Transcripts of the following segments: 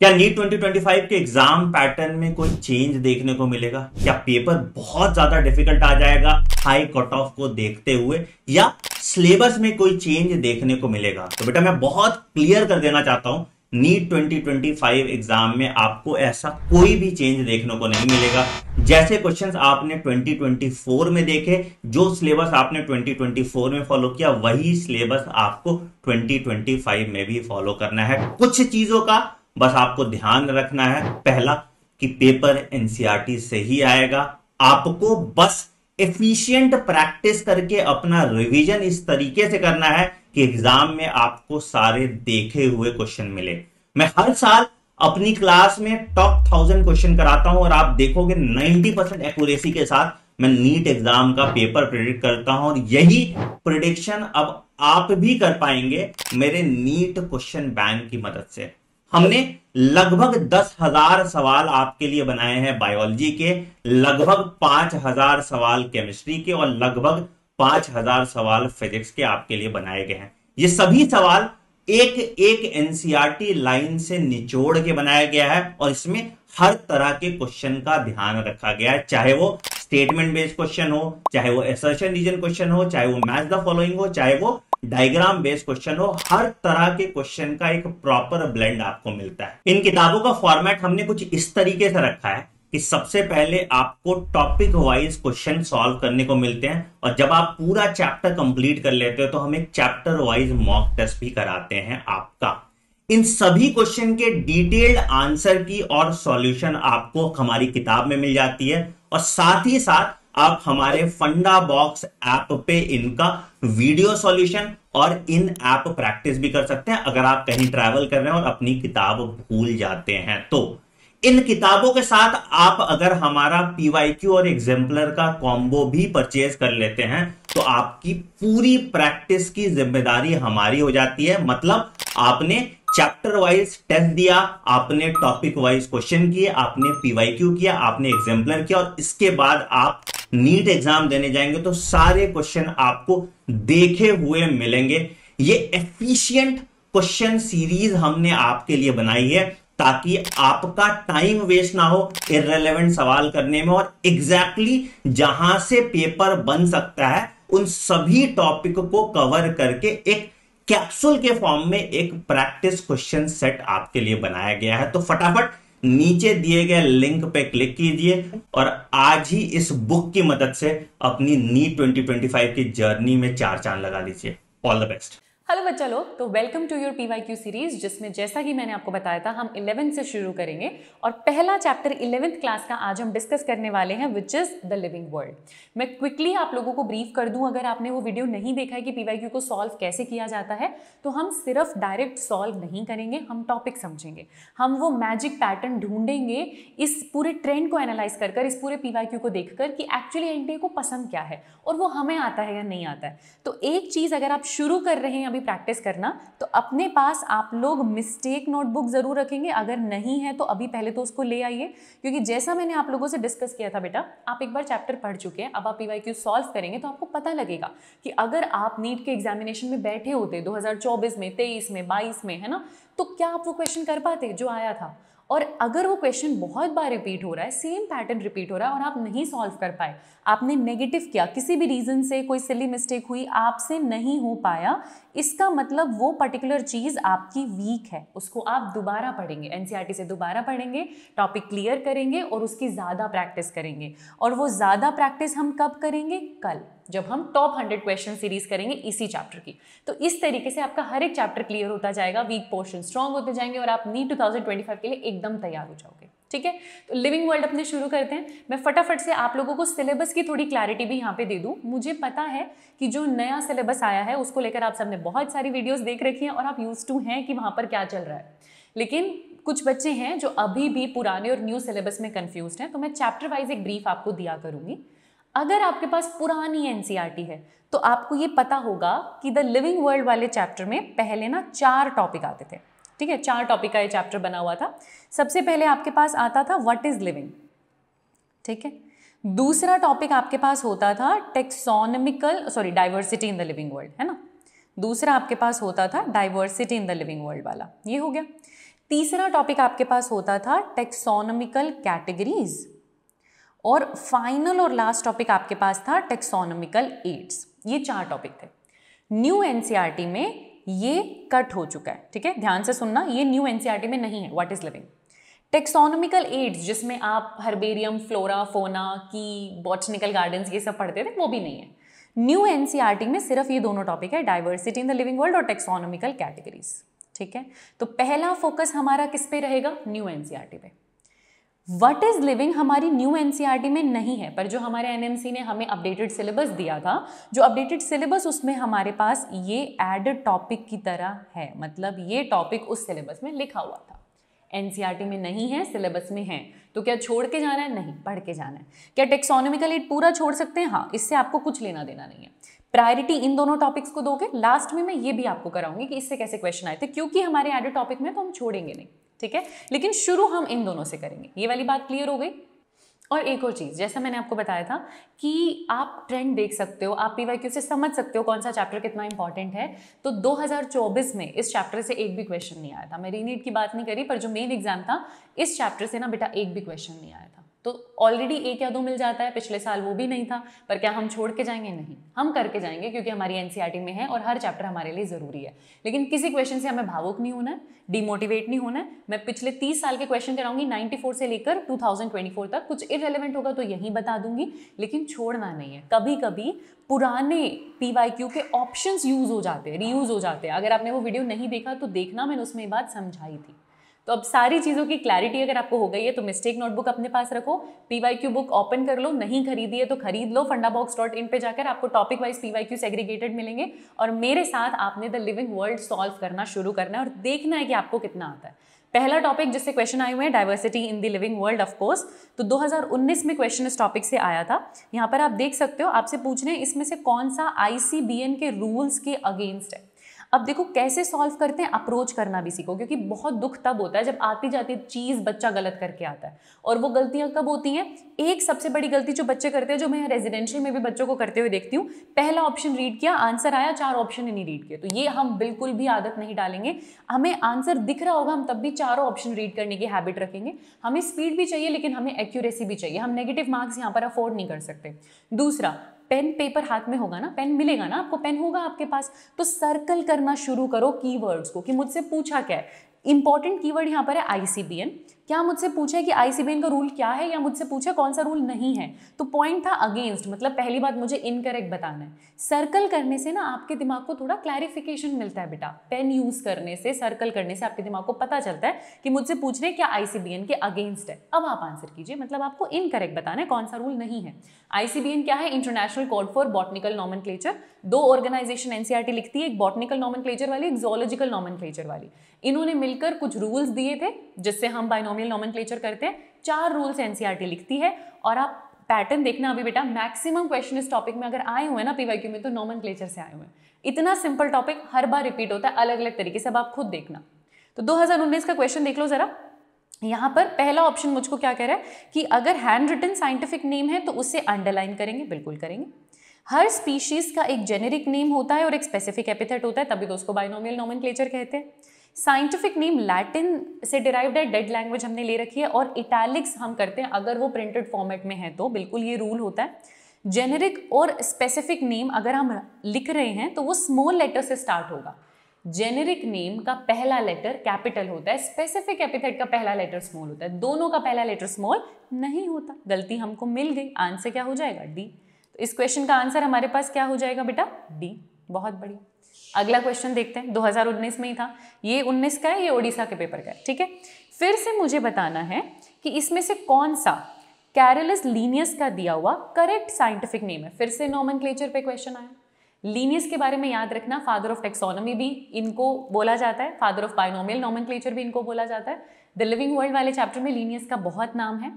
क्या नीट 2025 के exam pattern में कोई चेंज देखने को मिलेगा क्या पेपर बहुत ज्यादा डिफिकल्ट आ जाएगा हाई कट ऑफ को देखते हुए या सिलेबस में कोई चेंज देखने को मिलेगा तो बेटा मैं बहुत क्लियर कर देना चाहता हूं नीट 2025 एग्जाम में आपको ऐसा कोई भी चेंज देखने को नहीं मिलेगा जैसे क्वेश्चंस आपने 2024 में देखे जो सिलेबस आपने 2024 में फॉलो किया वही सिलेबस आपको 2025 में भी फॉलो करना है कुछ चीजों का बस आपको ध्यान रखना है पहला कि पेपर एनसीआरटी से ही आएगा आपको बस एफिशिएंट प्रैक्टिस करके अपना रिवीजन इस तरीके से करना है कि एग्जाम में आपको सारे देखे हुए क्वेश्चन मिले मैं हर साल अपनी क्लास में टॉप थाउजेंड क्वेश्चन कराता हूं और आप देखोगे नाइनटी परसेंट एक्यूरेसी के साथ मैं नीट एग्जाम का पेपर प्रिडिक्ट करता हूं और यही प्रिडिक्शन अब आप भी कर पाएंगे मेरे नीट क्वेश्चन बैंक की मदद से हमने लगभग दस हजार सवाल आपके लिए बनाए हैं बायोलॉजी के लगभग पांच हजार सवाल केमिस्ट्री के और लगभग पांच हजार सवाल फिजिक्स के आपके लिए बनाए गए हैं ये सभी सवाल एक एक एनसीआरटी लाइन से निचोड़ के बनाया गया है और इसमें हर तरह के क्वेश्चन का ध्यान रखा गया है चाहे वो स्टेटमेंट बेस्ड क्वेश्चन हो चाहे वो एसर्शन रीजन क्वेश्चन हो चाहे वो मैच द फॉलोइंग हो चाहे वो डायग्राम बेस्ड क्वेश्चन हो हर तरह के क्वेश्चन का एक प्रॉपर ब्लेंड आपको मिलता है इन किताबों का फॉर्मेट हमने कुछ इस तरीके से रखा है कि सबसे पहले आपको टॉपिक वाइज क्वेश्चन सॉल्व करने को मिलते हैं और जब आप पूरा चैप्टर कंप्लीट कर लेते हो तो हम एक चैप्टर वाइज मॉक टेस्ट भी कराते हैं आपका इन सभी क्वेश्चन के डिटेल्ड आंसर की और सॉल्यूशन आपको हमारी किताब में मिल जाती है और साथ ही साथ आप हमारे फंडा बॉक्स ऐप पे इनका वीडियो सॉल्यूशन और इन ऐप प्रैक्टिस भी कर सकते हैं अगर आप कहीं ट्रैवल कर रहे हैं और अपनी किताब भूल जाते हैं तो इन किताबों के साथ आप अगर हमारा पीवाईक्यू और एग्जाम्पलर का कॉम्बो भी परचेज कर लेते हैं तो आपकी पूरी प्रैक्टिस की जिम्मेदारी हमारी हो जाती है मतलब आपने चैप्टर वाइज टेस्ट दिया आपने टॉपिक वाइज क्वेश्चन किए आपने पीवाईक्यू किया आपने एग्जाम्पलर किया और इसके बाद आप नीट एग्जाम देने जाएंगे तो सारे क्वेश्चन आपको देखे हुए मिलेंगे ये एफिशियंट क्वेश्चन सीरीज हमने आपके लिए बनाई है ताकि आपका टाइम वेस्ट ना हो इरेलीवेंट सवाल करने में और एग्जैक्टली exactly जहां से पेपर बन सकता है उन सभी टॉपिक को कवर करके एक कैप्सूल के फॉर्म में एक प्रैक्टिस क्वेश्चन सेट आपके लिए बनाया गया है तो फटाफट नीचे दिए गए लिंक पे क्लिक कीजिए और आज ही इस बुक की मदद से अपनी नी 2025 की जर्नी में चार चांद लगा लीजिए ऑल द बेस्ट हेलो बच्चा लोग तो welcome to your P Y Q series जिसमें जैसा कि मैंने आपको बताया था हम इलेवेंथ से शुरू करेंगे और पहला चैप्टर इलेवेंथ क्लास का आज हम डिस्कस करने वाले हैं which is the living world मैं क्विकली आप लोगों को ब्रीफ कर दूं अगर आपने वो वीडियो नहीं देखा है कि पी क्यू को सॉल्व कैसे किया जाता है तो हम सिर्फ डायरेक्ट सॉल्व नहीं करेंगे हम टॉपिक समझेंगे हम वो मैजिक पैटर्न ढूंढेंगे इस पूरे ट्रेंड को एनालाइज कर कर इस पूरे पी क्यू को देख कर कि एक्चुअली एन को पसंद क्या है और वो हमें आता है या नहीं आता है तो एक चीज़ अगर आप शुरू कर रहे हैं कभी प्रैक्टिस करना तो अपने पास आप लोग मिस्टेक नोटबुक ज़रूर रखेंगे अगर नहीं है तो अभी पहले तो उसको ले आइए क्योंकि जैसा मैंने आप लोगों से डिस्कस किया था बेटा आप एक बार चैप्टर पढ़ चुके हैं अब आप पी वाई सॉल्व करेंगे तो आपको पता लगेगा कि अगर आप नीट के एग्जामिनेशन में बैठे होते दो में तेईस में बाईस में है ना तो क्या आप वो क्वेश्चन कर पाते जो आया था और अगर वो क्वेश्चन बहुत बार रिपीट हो रहा है सेम पैटर्न रिपीट हो रहा है और आप नहीं सॉल्व कर पाए आपने नेगेटिव किया किसी भी रीज़न से कोई सिली मिस्टेक हुई आपसे नहीं हो पाया इसका मतलब वो पर्टिकुलर चीज़ आपकी वीक है उसको आप दोबारा पढ़ेंगे एन e से दोबारा पढ़ेंगे टॉपिक क्लियर करेंगे और उसकी ज़्यादा प्रैक्टिस करेंगे और वो ज़्यादा प्रैक्टिस हम कब करेंगे कल जब हम टॉप हंड्रेड क्वेश्चन सीरीज करेंगे इसी चैप्टर की तो इस तरीके से आपका हर एक चैप्टर क्लियर होता जाएगा वीक पोर्शन स्ट्रॉन्ग होते जाएंगे और आप नी टू के लिए एकदम तैयार हो जाओगे ठीक है तो लिविंग वर्ल्ड अपने शुरू करते हैं मैं फटाफट से आप लोगों को सिलेबस की थोड़ी क्लैरिटी भी यहाँ पे दे दूँ मुझे पता है कि जो नया सिलेबस आया है उसको लेकर आप सबने बहुत सारी वीडियोस देख रखी हैं और आप यूज टू हैं कि वहाँ पर क्या चल रहा है लेकिन कुछ बच्चे हैं जो अभी भी पुराने और न्यू सिलेबस में कन्फ्यूज हैं तो मैं चैप्टर वाइज एक ब्रीफ आपको दिया करूँगी अगर आपके पास पुरानी एन e है तो आपको ये पता होगा कि द लिविंग वर्ल्ड वाले चैप्टर में पहले ना चार टॉपिक आते थे ठीक है चार टॉपिक का ये चैप्टर बना हुआ था सबसे पहले आपके पास आता था व्हाट इज़ लिविंग ठीक है दूसरा टॉपिक आपके पास होता था taxonomical sorry diversity in the living world है ना दूसरा आपके पास होता था diversity in the living world वाला ये हो गया तीसरा टॉपिक आपके पास होता था टेक्सोनमिकल कैटेगरीज़ और फाइनल और लास्ट टॉपिक आपके पास था टेक्सोनोमिकल एड्स ये चार टॉपिक थे न्यू एनसीईआरटी e में ये कट हो चुका है ठीक है ध्यान से सुनना ये न्यू एनसीईआरटी e में नहीं है what is living taxonomical aids जिसमें आप हर्बेरियम फ्लोरा फोना की बॉटनिकल गार्डन्स ये सब पढ़ते थे वो भी नहीं है न्यू एनसीईआरटी e में सिर्फ ये दोनों टॉपिक है diversity in the living world और टेक्सोनोमिकल कैटेगरीज ठीक है तो पहला फोकस हमारा किस पे रहेगा न्यू एनसीईआरटी पे वट इज़ लिविंग हमारी न्यू एन e में नहीं है पर जो हमारे एन e ने हमें अपडेटेड सिलेबस दिया था जो अपडेटेड सिलेबस उसमें हमारे पास ये एड टॉपिक की तरह है मतलब ये टॉपिक उस सिलेबस में लिखा हुआ था एन e में नहीं है सिलेबस में है तो क्या छोड़ के जाना है नहीं पढ़ के जाना है क्या टेक्सोनोमिकल एड पूरा छोड़ सकते हैं हाँ इससे आपको कुछ लेना देना नहीं है प्रायोरिटी इन दोनों टॉपिक्स को दोगे लास्ट में मैं ये भी आपको कराऊंगी कि इससे कैसे क्वेश्चन आए थे क्योंकि हमारे एडेड टॉपिक में तो हम छोड़ेंगे नहीं ठीक है लेकिन शुरू हम इन दोनों से करेंगे ये वाली बात क्लियर हो गई और एक और चीज़ जैसा मैंने आपको बताया था कि आप ट्रेंड देख सकते हो आप पी से समझ सकते हो कौन सा चैप्टर कितना इंपॉर्टेंट है तो 2024 में इस चैप्टर से एक भी क्वेश्चन नहीं आया था मैं रीनीट की बात नहीं करी पर जो मेन एग्जाम था इस चैप्टर से ना बेटा एक भी क्वेश्चन नहीं आया था तो ऑलरेडी एक या दो मिल जाता है पिछले साल वो भी नहीं था पर क्या हम छोड़ के जाएंगे नहीं हम करके जाएंगे क्योंकि हमारी एन e में है और हर चैप्टर हमारे लिए ज़रूरी है लेकिन किसी क्वेश्चन से हमें भावुक नहीं होना है डिमोटिवेट नहीं होना है मैं पिछले तीस साल के क्वेश्चन कराऊंगी 94 से लेकर टू तक कुछ इरेलीवेंट होगा तो यहीं बता दूंगी लेकिन छोड़ना नहीं है कभी कभी पुराने पी के ऑप्शन यूज़ हो जाते हैं रीयूज़ हो जाते हैं अगर आपने वो वीडियो नहीं देखा तो देखना मैंने उसमें बात समझाई थी तो अब सारी चीज़ों की क्लैरिटी अगर आपको हो गई है तो मिस्टेक नोटबुक अपने पास रखो क्यू बुक ओपन कर लो नहीं खरीदी है तो खरीद लो फंडा बॉक्स डॉट इन पर जाकर आपको टॉपिक वाइज क्यू सेग्रीगेटेड मिलेंगे और मेरे साथ आपने द लिविंग वर्ल्ड सॉल्व करना शुरू करना है और देखना है कि आपको कितना आता है पहला टॉपिक जिससे क्वेश्चन आए हुए हैं diversity in the living world of course तो 2019 में क्वेश्चन इस टॉपिक से आया था यहाँ पर आप देख सकते हो आपसे पूछ रहे हैं इसमें से कौन सा आईसीबीएन के रूल्स के अगेंस्ट है अब देखो कैसे सॉल्व करते हैं अप्रोच करना भी सीखो क्योंकि बहुत दुख तब होता है जब आती जाती चीज़ बच्चा गलत करके आता है और वो गलतियाँ कब होती हैं एक सबसे बड़ी गलती जो बच्चे करते हैं जो मैं रेजिडेंशियल में भी बच्चों को करते हुए देखती हूँ पहला ऑप्शन रीड किया आंसर आया चार ऑप्शन ही नहीं रीड किया तो ये हम बिल्कुल भी आदत नहीं डालेंगे हमें आंसर दिख रहा होगा हम तब भी चारों ऑप्शन रीड करने की हैबिट रखेंगे हमें स्पीड भी चाहिए लेकिन हमें एक्यूरेसी भी चाहिए हम नेगेटिव मार्क्स यहाँ पर अफोर्ड नहीं कर सकते दूसरा पेन पेपर हाथ में होगा ना पेन मिलेगा ना आपको पेन होगा आपके पास तो सर्कल करना शुरू करो कीवर्ड्स को कि मुझसे पूछा क्या है इंपॉर्टेंट कीवर्ड यहाँ पर है आईसीबीएन क्या मुझसे पूछे कि आईसीबीएन का रूल क्या है या मुझसे पूछे कौन सा रूल नहीं है तो पॉइंट था अगेंस्ट मतलब पहली बात मुझे इनकरेक्ट बताना है सर्कल करने से ना आपके दिमाग को थोड़ा क्लैरिफिकेशन मिलता है बेटा पेन यूज़ करने से सर्कल करने से आपके दिमाग को पता चलता है कि मुझसे पूछ रहे क्या आईसीबीएन के अगेंस्ट है अब आप आंसर कीजिए मतलब आपको इनकरेक्ट बताना है कौन सा रूल नहीं है आईसीबीएन क्या है international code for botanical nomen दो ऑर्गेनाइजेशन एनसीआरटी e लिखती है एक बॉटनिकल नॉमन वाली एक जोलॉजिकल नॉमन वाली इन्होंने मिलकर कुछ रूल्स दिए थे जिससे हम बाइनॉम फॉर्मियल नॉमेनक्लेचर करते हैं चार रूल्स से एनसीईआरटी लिखती है और आप पैटर्न देखना अभी बेटा मैक्सिमम क्वेश्चन इस टॉपिक में अगर आए हुए हैं ना पीवाईक्यू में तो नॉमन क्लेचर से आए हुए इतना सिंपल टॉपिक हर बार रिपीट होता है अलग अलग तरीके से अब आप खुद देखना तो 2019 का क्वेश्चन देख लो ज़रा यहाँ पर पहला ऑप्शन मुझको क्या कह रहा है कि अगर हैंड रिटन साइंटिफिक नेम है तो उसे अंडरलाइन करेंगे बिल्कुल करेंगे हर स्पीशीज़ का एक जेनेरिक नेम होता है और एक स्पेसिफिक एपिथेट होता है तभी तो उसको बाइनोमियल नॉमन कहते हैं साइंटिफिक नेम लैटिन से डिराइव्ड है डेड लैंग्वेज हमने ले रखी है और इटैलिक्स हम करते हैं अगर वो प्रिंटेड फॉर्मेट में है तो बिल्कुल ये रूल होता है जेनेरिक और स्पेसिफिक नेम अगर हम लिख रहे हैं तो वो स्मॉल लेटर से स्टार्ट होगा जेनेरिक नेम का पहला लेटर कैपिटल होता है स्पेसिफिक एपिथेट का पहला लेटर स्मॉल होता है दोनों का पहला लेटर स्मॉल नहीं होता गलती हमको मिल गई आंसर क्या हो जाएगा डी तो इस क्वेश्चन का आंसर हमारे पास क्या हो जाएगा बेटा डी बहुत बढ़िया अगला क्वेश्चन देखते हैं 2019 में ही था ये 19 का है ये ओडिशा के पेपर का है ठीक है फिर से मुझे बताना है कि इसमें से कौन सा कैरलस लीनियस का दिया हुआ करेक्ट साइंटिफिक नेम है फिर से नॉमन पे क्वेश्चन आया लीनियस के बारे में याद रखना फादर ऑफ टेक्सोनॉमी भी इनको बोला जाता है फादर ऑफ बायनोमियल नॉमन भी इनको बोला जाता है द लिविंग वर्ल्ड वाले चैप्टर में लीनियस का बहुत नाम है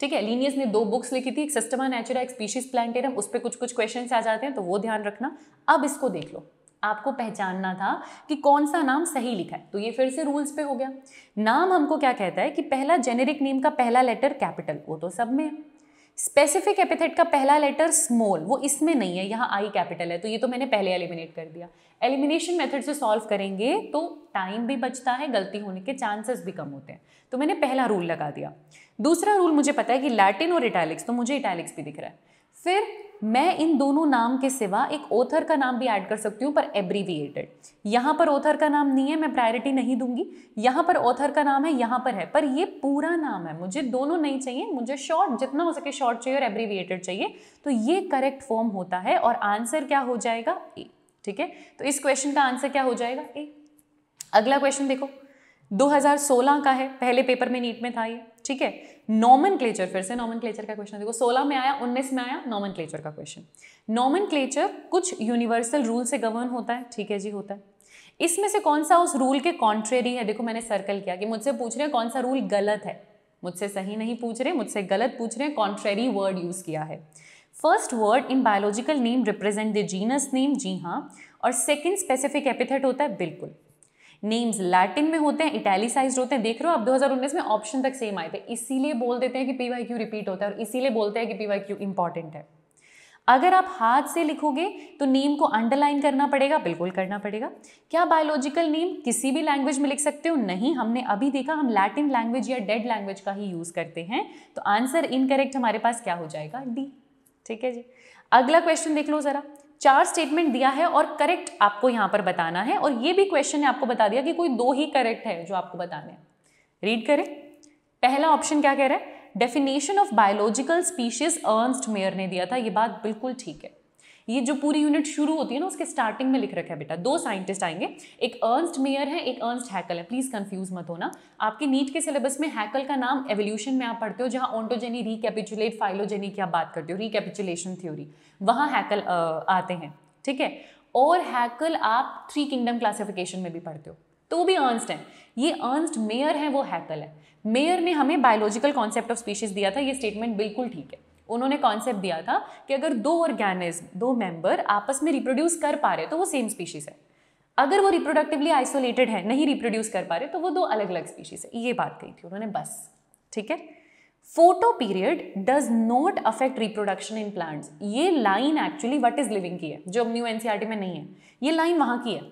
ठीक है लीनियस ने दो बुक्स लिखी थी एक सिस्टमा नेचुरा एक स्पीशीज प्लांटेरियम उस पर कुछ कुछ क्वेश्चन आ जाते हैं तो वो ध्यान रखना अब इसको देख लो आपको पहचानना था कि कौन सा नाम सही लिखा है तो ये फिर से रूल्स पे हो गया नाम हमको क्या कहता है कि पहला जेनेरिक नेम का पहला लेटर कैपिटल वो तो सब में स्पेसिफिक एपिथेट का पहला लेटर स्मॉल वो इसमें नहीं है यहाँ आई कैपिटल है तो ये तो मैंने पहले एलिमिनेट कर दिया एलिमिनेशन मेथड से सॉल्व करेंगे तो टाइम भी बचता है गलती होने के चांसेस भी कम होते हैं तो मैंने पहला रूल लगा दिया दूसरा रूल मुझे पता है कि लैटिन और इटैलिक्स तो मुझे इटैलिक्स भी दिख रहा है फिर मैं इन दोनों नाम के सिवा एक ऑथर का नाम भी ऐड कर सकती हूँ पर एब्रीविएटेड यहाँ पर ऑथर का नाम नहीं है मैं प्रायोरिटी नहीं दूंगी यहाँ पर ऑथर का नाम है यहाँ पर है पर ये पूरा नाम है मुझे दोनों नहीं चाहिए मुझे शॉर्ट जितना हो सके शॉर्ट चाहिए और एब्रीविएटेड चाहिए तो ये करेक्ट फॉर्म होता है और आंसर क्या हो जाएगा ए ठीक है तो इस क्वेश्चन का आंसर क्या हो जाएगा ए अगला क्वेश्चन देखो 2016 का है पहले पेपर में नीट में था ये ठीक है नॉमन क्लेचर फिर से नॉमन क्लेचर का क्वेश्चन देखो 16 में आया 19 में आया नॉमन क्लेचर का क्वेश्चन नॉमन क्लेचर कुछ यूनिवर्सल रूल से गवर्न होता है ठीक है जी होता है इसमें से कौन सा उस रूल के कॉन्ट्रेरी है देखो मैंने सर्कल किया कि मुझसे पूछ रहे हैं कौन सा रूल गलत है मुझसे सही नहीं पूछ रहे मुझसे गलत पूछ रहे हैं कॉन्ट्रेरी वर्ड यूज़ किया है first word in biological name represent the genus name जी हाँ और सेकंड स्पेसिफिक एपिथेट होता है बिल्कुल नेम्स लैटिन में होते हैं इटैलिसाइज होते हैं देख रहे हो आप 2019 में ऑप्शन तक सेम आए थे इसीलिए बोल देते हैं कि पी वाई क्यू रिपीट होता है और इसीलिए बोलते हैं कि पी वाई क्यू इंपॉर्टेंट है अगर आप हाथ से लिखोगे तो नेम को अंडरलाइन करना पड़ेगा बिल्कुल करना पड़ेगा क्या बायोलॉजिकल नेम किसी भी लैंग्वेज में लिख सकते हो नहीं हमने अभी देखा हम लैटिन लैंग्वेज या डेड लैंग्वेज का ही यूज़ करते हैं तो आंसर इनकरेक्ट हमारे पास क्या हो जाएगा डी ठीक है जी अगला क्वेश्चन देख लो ज़रा चार स्टेटमेंट दिया है और करेक्ट आपको यहां पर बताना है और ये भी क्वेश्चन ने आपको बता दिया कि कोई दो ही करेक्ट है जो आपको बताने हैं रीड करें पहला ऑप्शन क्या कह रहा है definition of biological species Ernst Mayr ने दिया था ये बात बिल्कुल ठीक है ये जो पूरी यूनिट शुरू होती है ना उसके स्टार्टिंग में लिख रखा है बेटा दो साइंटिस्ट आएंगे एक अर्नस्ट मेयर है एक अर्नस्ट हैकल है प्लीज़ कंफ्यूज मत होना आपके नीट के सिलेबस में हैकल का नाम एवोल्यूशन में आप पढ़ते हो जहां ऑन्टोजेनी रिकेपिचुलेट फाइलोजेनी की आप बात करते हो रिकेपिचुलेशन थ्योरी वहां हैकल आते हैं ठीक है और हैकल आप थ्री किंगडम क्लासिफिकेशन में भी पढ़ते हो तो वो भी अर्नस्ट है ये अर्नस्ट मेयर है वो हैकल है मेयर ने हमें बायोलॉजिकल कॉन्सेप्ट ऑफ स्पीशीज दिया था ये स्टेटमेंट बिल्कुल ठीक है उन्होंने कॉन्सेप्ट दिया था कि अगर दो ऑर्गेनिज्म दो मेंबर आपस में रिप्रोड्यूस कर पा रहे तो वो सेम स्पीशीज़ है अगर वो रिप्रोडक्टिवली आइसोलेटेड है नहीं रिप्रोड्यूस कर पा रहे तो वो दो अलग अलग स्पीशीज़ है ये बात कही थी उन्होंने बस ठीक है photo period does not affect reproduction in plants ये line actually what is living की है जो न्यू एनसीआरटी e में नहीं है ये लाइन वहां की है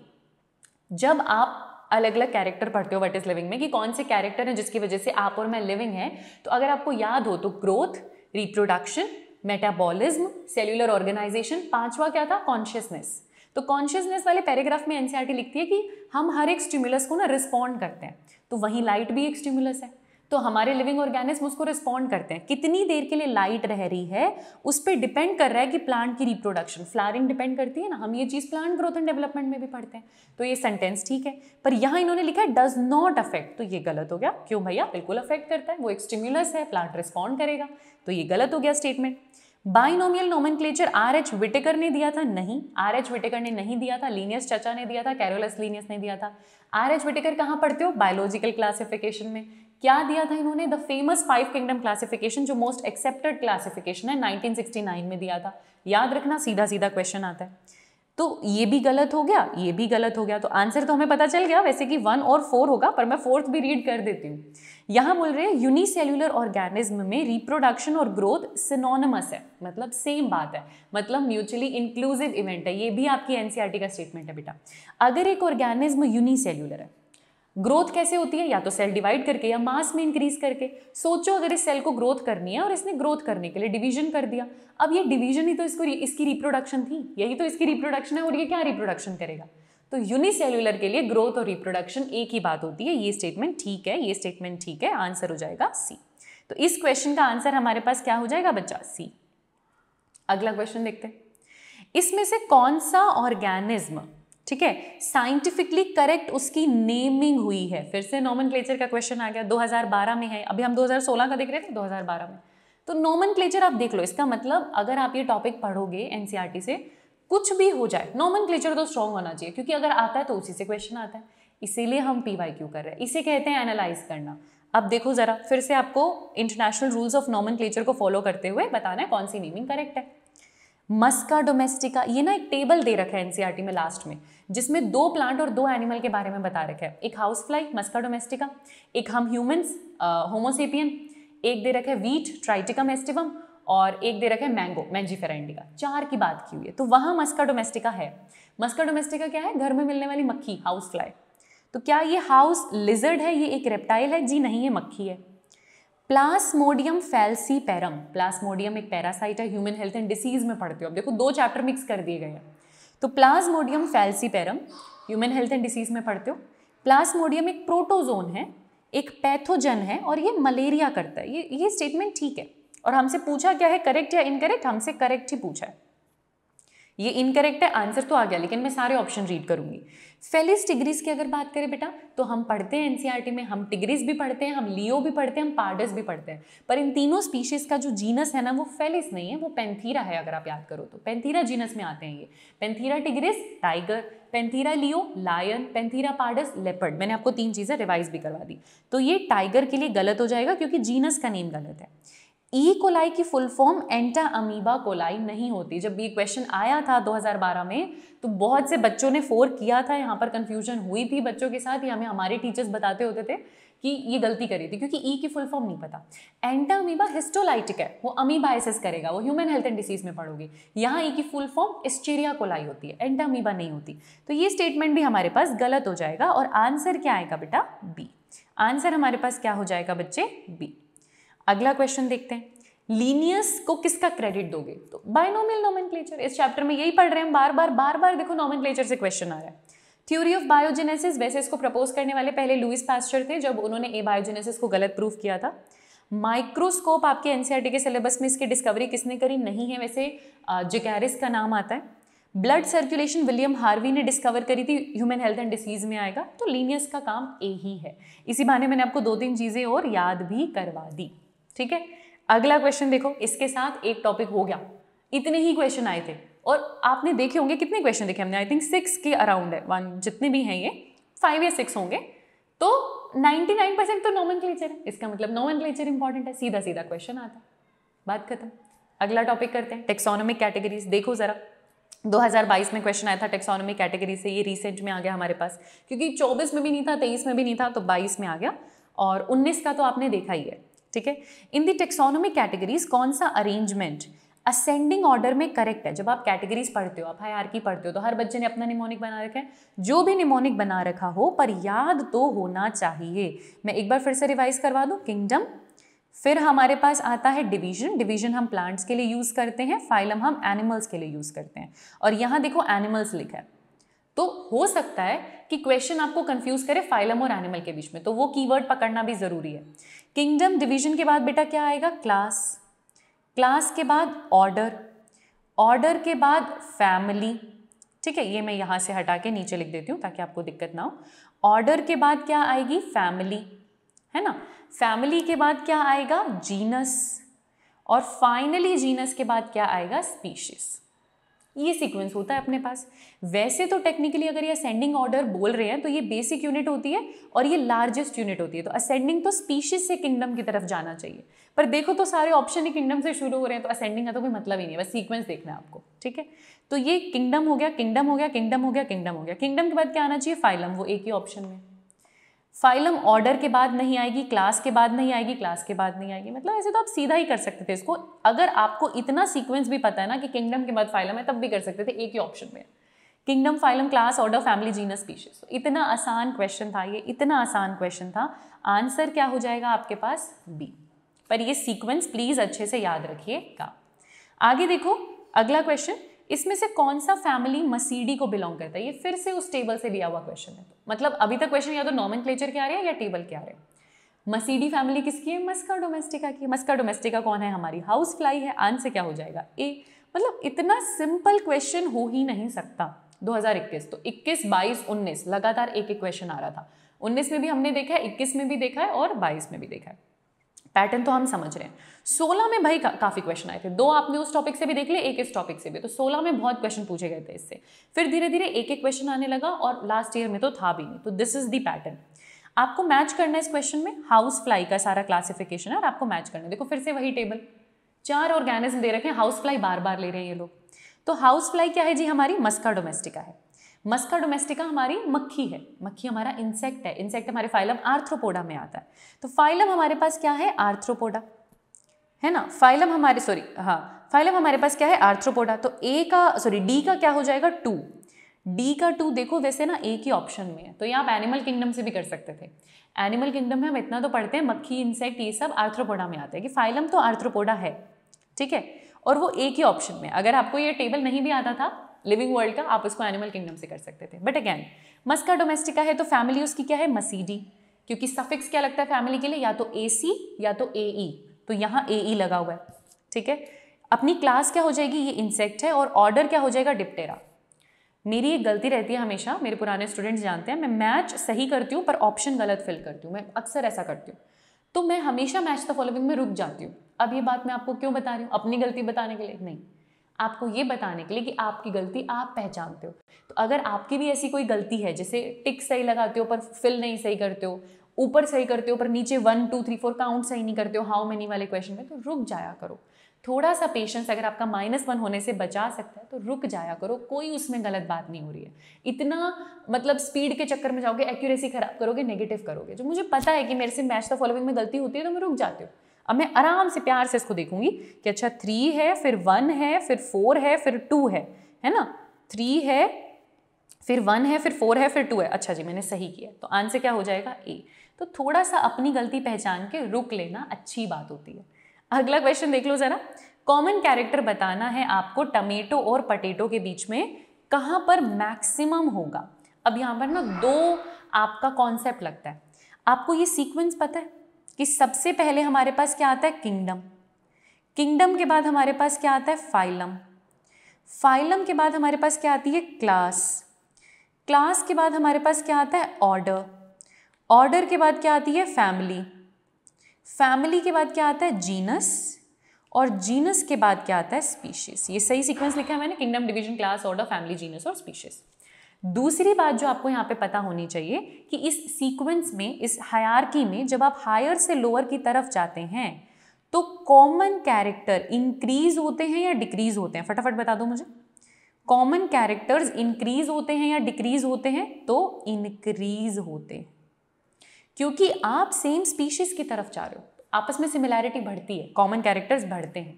जब आप अलग अलग कैरेक्टर पढ़ते हो वट इज लिविंग में कि कौन से कैरेक्टर हैं जिसकी वजह से आप और मैं लिविंग है तो अगर आपको याद हो तो growth reproduction metabolism cellular organization पांचवा क्या था कॉन्शियसनेस तो कॉन्शियसनेस वाले पैराग्राफ में एनसीईआरटी e लिखती है कि हम हर एक स्टिमुलस को ना रिस्पॉन्ड करते हैं तो वहीं लाइट भी एक स्टिमुलस है तो हमारे लिविंग ऑर्गेनिज्म उसको रिस्पॉन्ड करते हैं कितनी देर के लिए लाइट रह रही है उस पर डिपेंड कर रहा है कि प्लांट की रिप्रोडक्शन फ्लारिंग डिपेंड करती है ना हम ये चीज़ प्लांट ग्रोथ एंड डेवलपमेंट में भी पढ़ते हैं तो ये सेंटेंस ठीक है पर यहाँ इन्होंने लिखा है डज नॉट अफेक्ट तो ये गलत हो गया क्यों भैया बिल्कुल अफेक्ट करता है वो एक स्टिम्यूलस है प्लांट रिस्पॉन्ड करेगा तो ये गलत हो गया statement binomial nomenclature R H Whittaker ने दिया था नहीं आर एच विटेकर ने नहीं दिया था लीनियस चचा ने दिया था कैरोलस लीनियस ने दिया था आर एच विटेकर कहाँ पढ़ते हो बायोलॉजिकल क्लासिफिकेशन में क्या दिया था इन्होंने the famous five kingdom classification जो मोस्ट एक्सेप्टेड क्लासिफिकेशन है 1969 में दिया था याद रखना सीधा सीधा क्वेश्चन आता है तो ये भी गलत हो गया ये भी गलत हो गया तो आंसर तो हमें पता चल गया वैसे कि वन और फोर होगा पर मैं फोर्थ भी रीड कर देती हूँ यहाँ बोल रहे हैं यूनिसेल्युलर ऑर्गेनिज्म में रिप्रोडक्शन और ग्रोथ सिनोनमस है मतलब सेम बात है मतलब म्यूचुअली इंक्लूसिव इवेंट है ये भी आपकी एनसीआरटी e का स्टेटमेंट है बेटा अगर एक ऑर्गेनिज्म यूनिसेल्युलर है ग्रोथ कैसे होती है या तो सेल डिवाइड करके या मास में इंक्रीज करके सोचो अगर इस सेल को ग्रोथ करनी है और इसने ग्रोथ करने के लिए डिवीजन कर दिया अब ये डिवीजन ही तो इसको इसकी रिप्रोडक्शन थी यही तो इसकी रिप्रोडक्शन है और ये क्या रिप्रोडक्शन करेगा तो यूनिसेल्युलर के लिए ग्रोथ और रिप्रोडक्शन एक ही बात होती है ये स्टेटमेंट ठीक है ये स्टेटमेंट ठीक है आंसर हो जाएगा सी तो इस क्वेश्चन का आंसर हमारे पास क्या हो जाएगा बच्चा सी अगला क्वेश्चन देखते हैं इसमें से कौन सा ऑर्गेनिज्म ठीक है साइंटिफिकली करेक्ट उसकी नेमिंग हुई है फिर से नॉमन का क्वेश्चन आ गया 2012 में है अभी हम 2016 का देख रहे थे 2012 में तो नॉमन आप देख लो इसका मतलब अगर आप ये टॉपिक पढ़ोगे एनसीआरटी e से कुछ भी हो जाए नॉमन तो स्ट्रॉन्ग होना चाहिए क्योंकि अगर आता है तो उसी से क्वेश्चन आता है इसीलिए हम पी वाई क्यू कर रहे हैं इसे कहते हैं एनालाइज करना अब देखो ज़रा फिर से आपको इंटरनेशनल रूल्स ऑफ नॉमन को फॉलो करते हुए बताना है कौन सी नेमिंग करेक्ट है मस्का डोमेस्टिका ये ना एक टेबल दे रखा है एनसीआरटी e में लास्ट में जिसमें दो प्लांट और दो एनिमल के बारे में बता रखे है एक हाउस फ्लाई मस्का डोमेस्टिका एक हम ह्यूमंस होमोसेपियन एक दे रखे वीट ट्राइटिकम एस्टिवम और एक दे रखे मैंगो मैंजी इंडिका चार की बात की हुई है तो वहाँ मस्का डोमेस्टिका है मस्का डोमेस्टिका क्या है घर में मिलने वाली मक्खी हाउस फ्लाई तो क्या ये हाउस लिजर्ड है ये एक रेप्टाइल है जी नहीं ये मक्खी है प्लास्मोडियम फैलसी पैरम प्लास्मोडियम एक पैरासाइट है ह्यूमन हेल्थ एंड डिसीज में पढ़ते हो अब देखो दो चैप्टर मिक्स कर दिए गए हैं तो Plasmodium falciparum human health and disease में पढ़ते हो प्लाज्मोडियम एक प्रोटोजोन है एक पैथोजन है और ये मलेरिया करता है ये ये स्टेटमेंट ठीक है और हमसे पूछा क्या है करेक्ट या इनकरेक्ट हमसे करेक्ट ही पूछा है ये इनकरेक्ट है आंसर तो आ गया लेकिन मैं सारे ऑप्शन रीड करूंगी फेलिस टिग्रीज की अगर बात करें बेटा तो हम पढ़ते हैं एन e में हम टिग्रीज भी पढ़ते हैं हम लियो भी पढ़ते हैं हम पार्डस भी पढ़ते हैं पर इन तीनों स्पीशीज़ का जो जीनस है ना वो फेलिस नहीं है वो पेंथीरा है अगर आप याद करो तो पेंथीरा जीनस में आते हैं ये Panthera tigris tiger Panthera leo lion Panthera pardus leopard मैंने आपको तीन चीज़ें रिवाइज भी करवा दी तो ये टाइगर के लिए गलत हो जाएगा क्योंकि जीनस का नेम गलत है ई e कोलाई की full form Entamoeba coli नहीं होती जब ये क्वेश्चन आया था 2012 में तो बहुत से बच्चों ने फोर किया था यहाँ पर कंफ्यूजन हुई थी बच्चों के साथ या हमें हमारे टीचर्स बताते होते थे कि ये गलती करी थी क्योंकि ई e की फुल फॉर्म नहीं पता एंटा अमीबा हिस्टोलाइटिक है वो अमीबाइसिस करेगा वो ह्यूमन हेल्थ एंड डिसीज में पढ़ोगे यहाँ ई e की फुल फॉर्म एस्टेरिया कोलाई होती है एंटा अमीबा नहीं होती तो ये स्टेटमेंट भी हमारे पास गलत हो जाएगा और आंसर क्या आएगा बेटा बी आंसर हमारे पास क्या हो जाएगा बच्चे बी अगला क्वेश्चन देखते हैं लीनियस को किसका क्रेडिट दोगे तो बायनोमियल नॉमेनक्लेचर इस चैप्टर में यही पढ़ रहे हैं बार बार बार बार देखो नॉमेनक्लेचर से क्वेश्चन आ रहा है थ्योरी ऑफ बायोजेनेसिस वैसे इसको प्रपोज करने वाले पहले लुइस पास्टर थे जब उन्होंने ए बायोजेनेसिस को गलत प्रूफ किया था माइक्रोस्कोप आपके एनसीईआरटी e के सिलेबस में इसकी डिस्कवरी किसने करी नहीं है वैसे जिकैरिस का नाम आता है ब्लड सर्कुलेशन विलियम हार्वी ने डिस्कवर करी थी ह्यूमन हेल्थ एंड डिसीज में आएगा तो लीनियस का काम ए ही है इसी बहाने मैंने आपको दो तीन चीज़ें और याद भी करवा दी ठीक है अगला क्वेश्चन देखो इसके साथ एक टॉपिक हो गया इतने ही क्वेश्चन आए थे और आपने देखे होंगे कितने क्वेश्चन देखे हमने आई थिंक सिक्स के अराउंड है वन जितने भी हैं ये फाइव या सिक्स होंगे तो 99 परसेंट तो नॉमन क्लेचर है इसका मतलब नॉमन क्लेचर इंपॉर्टेंट है सीधा सीधा क्वेश्चन आता है बात खत्म अगला टॉपिक करते हैं टेक्सोनॉमिक कैटेगरीज देखो ज़रा 2022 में क्वेश्चन आया था टेक्सोनॉमी कैटेगरी से ये रिसेंट में आ गया हमारे पास क्योंकि 24 में भी नहीं था 23 में भी नहीं था तो 22 में आ गया और 19 का तो आपने देखा ही है ठीक है इन दी टेक्सोनोमी कैटेगरीज कौन सा अरेंजमेंट असेंडिंग ऑर्डर में करेक्ट है जब आप कैटेगरीज पढ़ते हो आप हाई आर की पढ़ते हो तो हर बच्चे ने अपना निमोनिक बना रखा है जो भी निमोनिक बना रखा हो पर याद तो होना चाहिए मैं एक बार फिर से रिवाइज करवा दूँ किंगडम फिर हमारे पास आता है डिवीजन डिवीजन हम प्लांट्स के लिए यूज़ करते हैं फाइलम हम एनिमल्स के लिए यूज़ करते हैं और यहाँ देखो एनिमल्स लिखा है तो हो सकता है कि क्वेश्चन आपको कंफ्यूज करे फाइलम और एनिमल के बीच में तो वो कीवर्ड पकड़ना भी ज़रूरी है किंगडम डिवीजन के बाद बेटा क्या आएगा क्लास क्लास के बाद ऑर्डर ऑर्डर के बाद फैमिली ठीक है ये मैं यहाँ से हटा के नीचे लिख देती हूँ ताकि आपको दिक्कत ना हो ऑर्डर के बाद क्या आएगी फैमिली है ना फैमिली के बाद क्या आएगा जीनस और फाइनली जीनस के बाद क्या आएगा स्पीशीज़ ये सीक्वेंस होता है अपने पास वैसे तो टेक्निकली अगर ये असेंडिंग ऑर्डर बोल रहे हैं तो ये बेसिक यूनिट होती है और ये लार्जेस्ट यूनिट होती है तो असेंडिंग तो स्पीशीज से किंगडम की तरफ जाना चाहिए पर देखो तो सारे ऑप्शन ही किंगडम से शुरू हो रहे हैं तो असेंडिंग का तो कोई मतलब ही नहीं है बस सीक्वेंस देखना है आपको ठीक है तो ये किंगडम हो गया किंगडम हो गया किंगडम हो गया किंगडम हो गया किंगडम के बाद क्या आना चाहिए फाइलम वो एक ही ऑप्शन में फाइलम ऑर्डर के बाद नहीं आएगी क्लास के बाद नहीं आएगी क्लास के बाद नहीं आएगी मतलब ऐसे तो आप सीधा ही कर सकते थे इसको अगर आपको इतना सीक्वेंस भी पता है ना कि किंगडम के बाद फाइलम है तब भी कर सकते थे एक ही ऑप्शन में kingdom phylum class order family genus species इतना आसान क्वेश्चन था ये इतना आसान क्वेश्चन था आंसर क्या हो जाएगा आपके पास बी पर ये सीक्वेंस प्लीज़ अच्छे से याद रखिएगा आगे देखो अगला क्वेश्चन इसमें से कौन सा फैमिली मसीडी को बिलोंग करता है ये फिर से उस टेबल से लिया हुआ क्वेश्चन है तो। मतलब अभी तक क्वेश्चन या तो नॉमन के आ रहे हैं या टेबल के आ रहे हैं मसीडी फैमिली किसकी है मस्का डोमेस्टिका की मस्का डोमेस्टिका कौन है हमारी हाउस फ्लाई है आंसर क्या हो जाएगा ए मतलब इतना सिंपल क्वेश्चन हो ही नहीं सकता 2021 तो 21 22 19 लगातार एक एक क्वेश्चन आ रहा था 19 में भी हमने देखा है 21 में भी देखा है और 22 में भी देखा है पैटर्न तो हम समझ रहे हैं सोलह में भाई का, काफ़ी क्वेश्चन आए थे दो आपने उस टॉपिक से भी देख लिए एक इस टॉपिक से भी तो सोलह में बहुत क्वेश्चन पूछे गए थे इससे फिर धीरे धीरे एक एक क्वेश्चन आने लगा और लास्ट ईयर में तो था भी नहीं तो दिस इज़ दी पैटर्न आपको मैच करना है इस क्वेश्चन में हाउस फ्लाई का सारा क्लासिफिकेशन है और आपको मैच करना है देखो फिर से वही टेबल चार ऑर्गेनिज्म दे रखे हैं हाउस फ्लाई बार बार ले रहे हैं ये लोग तो हाउस फ्लाई क्या है जी हमारी मस्का डोमेस्टिका है मस्का डोमेस्टिका हमारी मक्खी है मक्खी हमारा इंसेक्ट है इंसेक्ट हमारे फाइलम आर्थ्रोपोडा में आता है तो फाइलम हमारे पास क्या है आर्थ्रोपोडा है ना फाइलम हमारे सॉरी हाँ फाइलम हमारे पास क्या है आर्थ्रोपोडा तो ए का सॉरी डी का क्या हो जाएगा टू डी का टू देखो वैसे ना एक ही ऑप्शन में है तो ये आप एनिमल किंगडम से भी कर सकते थे एनिमल किंगडम में हम इतना तो पढ़ते हैं मक्खी इंसेक्ट ये सब आर्थ्रोपोडा में आते हैं कि फाइलम तो आर्थ्रोपोडा है ठीक है और वो एक ही ऑप्शन में अगर आपको ये टेबल नहीं भी आता था लिविंग वर्ल्ड का आप उसको एनिमल किंगडम से कर सकते थे बट अगैन मस्का डोमेस्टिका है तो फैमिली उसकी क्या है मसीडी क्योंकि सफिक्स क्या लगता है फैमिली के लिए या तो ए सी या तो ए ई e। तो यहाँ ए ई e लगा हुआ है ठीक है अपनी क्लास क्या हो जाएगी ये इंसेक्ट है और ऑर्डर क्या हो जाएगा डिप्टेरा मेरी एक गलती रहती है हमेशा मेरे पुराने स्टूडेंट्स जानते हैं मैं मैच सही करती हूँ पर ऑप्शन गलत फिल करती हूँ मैं अक्सर ऐसा करती हूँ तो मैं हमेशा मैच द फॉलोविंग में रुक जाती हूँ अब ये बात मैं आपको क्यों बता रही हूँ अपनी गलती बताने के लिए नहीं आपको ये बताने के लिए कि आपकी गलती आप पहचानते हो तो अगर आपकी भी ऐसी कोई गलती है जैसे टिक सही लगाते हो पर फिल नहीं सही करते हो ऊपर सही करते हो पर नीचे one two three four count सही नहीं करते हो हाउ मेनी वाले क्वेश्चन में तो रुक जाया करो थोड़ा सा पेशेंस अगर आपका माइनस वन होने से बचा सकता है तो रुक जाया करो कोई उसमें गलत बात नहीं हो रही है इतना मतलब स्पीड के चक्कर में जाओगे एक्यूरेसी खराब करोगे नेगेटिव करोगे जो मुझे पता है कि मेरे से मैच द फॉलोइंग में गलती होती है तो मैं रुक जाती हूँ अब मैं आराम से प्यार से इसको देखूंगी कि अच्छा थ्री है फिर वन है फिर फोर है फिर टू है है ना थ्री है फिर वन है फिर फोर है फिर टू है अच्छा जी मैंने सही किया तो आंसर क्या हो जाएगा ए तो थोड़ा सा अपनी गलती पहचान के रुक लेना अच्छी बात होती है अगला क्वेश्चन देख लो ज़रा कॉमन कैरेक्टर बताना है आपको टमेटो और पटेटो के बीच में कहाँ पर मैक्सिमम होगा अब यहाँ पर ना दो आपका कॉन्सेप्ट लगता है आपको ये सीक्वेंस पता है कि सबसे पहले हमारे पास क्या आता है किंगडम किंगडम के बाद हमारे पास क्या आता है फाइलम फाइलम के बाद हमारे पास क्या आती है क्लास क्लास के बाद हमारे पास क्या आता है ऑर्डर ऑर्डर के बाद क्या आती है फैमिली फैमिली के बाद क्या आता है जीनस और जीनस के बाद क्या आता है स्पीशीज ये सही सीक्वेंस लिखा है मैंने kingdom division class order family genus और स्पीशीज दूसरी बात जो आपको यहाँ पे पता होनी चाहिए कि इस सीक्वेंस में इस हयारकी में जब आप हायर से लोअर की तरफ जाते हैं तो कॉमन कैरेक्टर इंक्रीज होते हैं या डिक्रीज होते हैं फटाफट बता दो मुझे कॉमन कैरेक्टर्स इंक्रीज होते हैं या डिक्रीज होते हैं तो इंक्रीज होते क्योंकि आप सेम स्पीशीज की तरफ जा रहे हो आपस में सिमिलैरिटी बढ़ती है कॉमन कैरेक्टर्स बढ़ते हैं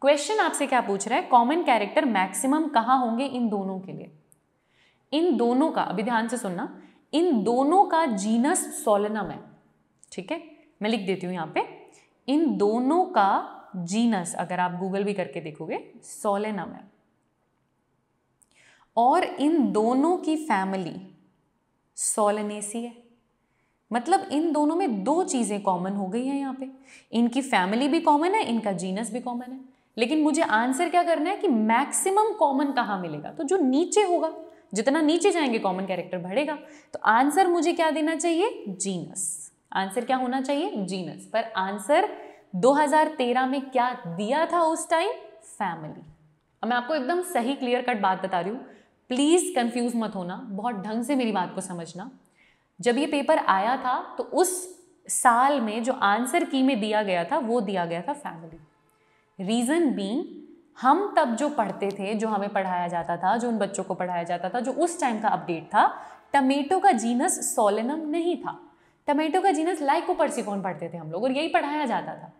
क्वेश्चन आपसे क्या पूछ रहा है कॉमन कैरेक्टर मैक्सिमम कहाँ होंगे इन दोनों के लिए इन दोनों का अभी ध्यान से सुनना इन दोनों का जीनस सोलनम है ठीक है मैं लिख देती हूँ यहाँ पे इन दोनों का जीनस अगर आप गूगल भी करके देखोगे सोलेनम है और इन दोनों की फैमिली सोलनेसी है मतलब इन दोनों में दो चीज़ें कॉमन हो गई हैं यहाँ पे इनकी फैमिली भी कॉमन है इनका जीनस भी कॉमन है लेकिन मुझे आंसर क्या करना है कि मैक्सिमम कॉमन कहाँ मिलेगा तो जो नीचे होगा जितना नीचे जाएंगे कॉमन कैरेक्टर बढ़ेगा तो आंसर मुझे क्या देना चाहिए जीनस आंसर क्या होना चाहिए जीनस पर आंसर 2013 में क्या दिया था उस टाइम फैमिली अब मैं आपको एकदम सही क्लियर कट बात बता रही हूँ प्लीज़ कंफ्यूज मत होना बहुत ढंग से मेरी बात को समझना जब ये पेपर आया था तो उस साल में जो आंसर की में दिया गया था वो दिया गया था फैमिली रीज़न बींग हम तब जो पढ़ते थे जो हमें पढ़ाया जाता था जो उन बच्चों को पढ़ाया जाता था जो उस टाइम का अपडेट था टमेटो का जीनस सोलेनम नहीं था टमेटो का जीनस लाइकोपर्सिकॉन पढ़ते थे हम लोग और यही पढ़ाया जाता था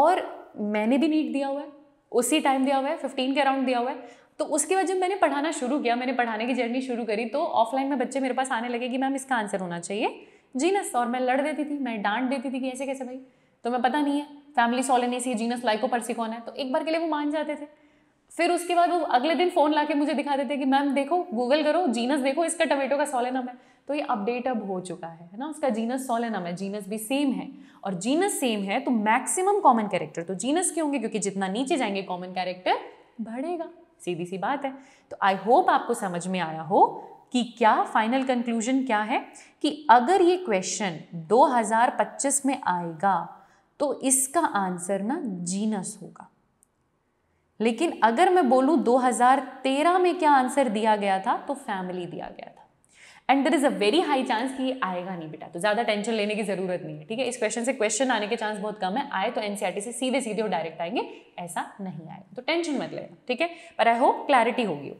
और मैंने भी नीट दिया हुआ है उसी टाइम दिया हुआ है फिफ्टीन के अराउंड दिया हुआ है तो उसके बाद जब मैंने पढ़ाना शुरू किया मैंने पढ़ाने की जर्नी शुरू करी तो ऑफलाइन में बच्चे मेरे पास आने लगे कि मैम इसका आंसर होना चाहिए जीनस और मैं लड़ देती थी मैं डांट देती थी कि ऐसे कैसे भाई तो मैं पता नहीं है फैमिली सोलेनेसी जीनस कौन है तो एक बार के लिए वो मान जाते थे फिर उसके बाद वो अगले दिन फ़ोन ला मुझे दिखा देते कि मैम देखो गूगल करो जीनस देखो इसका टमेटो का सोलेनम है तो ये अपडेट अब हो चुका है ना उसका जीनस सोलेनम है जीनस भी सेम है और जीनस सेम है तो मैक्सिमम कॉमन कैरेक्टर तो जीनस के होंगे क्योंकि जितना नीचे जाएंगे कॉमन कैरेक्टर बढ़ेगा सीधी सी बात है तो आई होप आपको समझ में आया हो कि क्या फाइनल कंक्लूजन क्या है कि अगर ये क्वेश्चन 2025 में आएगा तो इसका आंसर ना जीनस होगा लेकिन अगर मैं बोलूं 2013 में क्या आंसर दिया गया था तो फैमिली दिया गया था and there is a very high chance कि ये आएगा नहीं बेटा तो ज़्यादा टेंशन लेने की ज़रूरत नहीं है ठीक है इस क्वेश्चन से क्वेश्चन आने के चांस बहुत कम है आए तो एनसीआरटी e से सीधे सीधे वो डायरेक्ट आएंगे ऐसा नहीं आएगा तो टेंशन मत लेना ठीक है पर आई होप क्लैरिटी होगी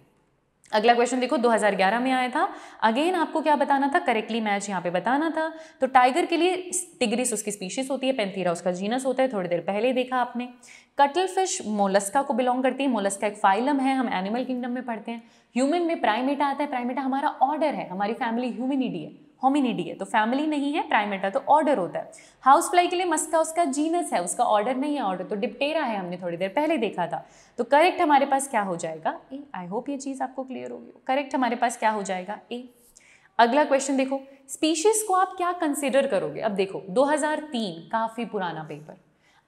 अगला क्वेश्चन देखो 2011 में आया था अगेन आपको क्या बताना था करेक्टली मैच यहाँ पे बताना था तो टाइगर के लिए टिग्रिस उसकी स्पीशीज होती है पेंथीरा उसका जीनस होता है थोड़ी देर पहले देखा आपने कटल फिश मोलस्का को बिलोंग करती है मोलस्का एक फाइलम है हम एनिमल किंगडम में पढ़ते हैं ह्यूमन में प्राइमेटा आता है प्राइमेटा हमारा ऑर्डर है हमारी फैमिली ह्यूमिनिडी है होमिनिडी है तो फैमिली नहीं है प्राइमेटा तो ऑर्डर होता है हाउस फ्लाई के लिए मस्का उसका जीनस है उसका ऑर्डर नहीं है ऑर्डर तो डिप्टेरा है हमने थोड़ी देर पहले देखा था तो करेक्ट हमारे पास क्या हो जाएगा ए आई होप ये चीज़ आपको क्लियर होगी करेक्ट हमारे पास क्या हो जाएगा ए अगला क्वेश्चन देखो स्पीशीज को आप क्या कंसिडर करोगे अब देखो दो काफ़ी पुराना पेपर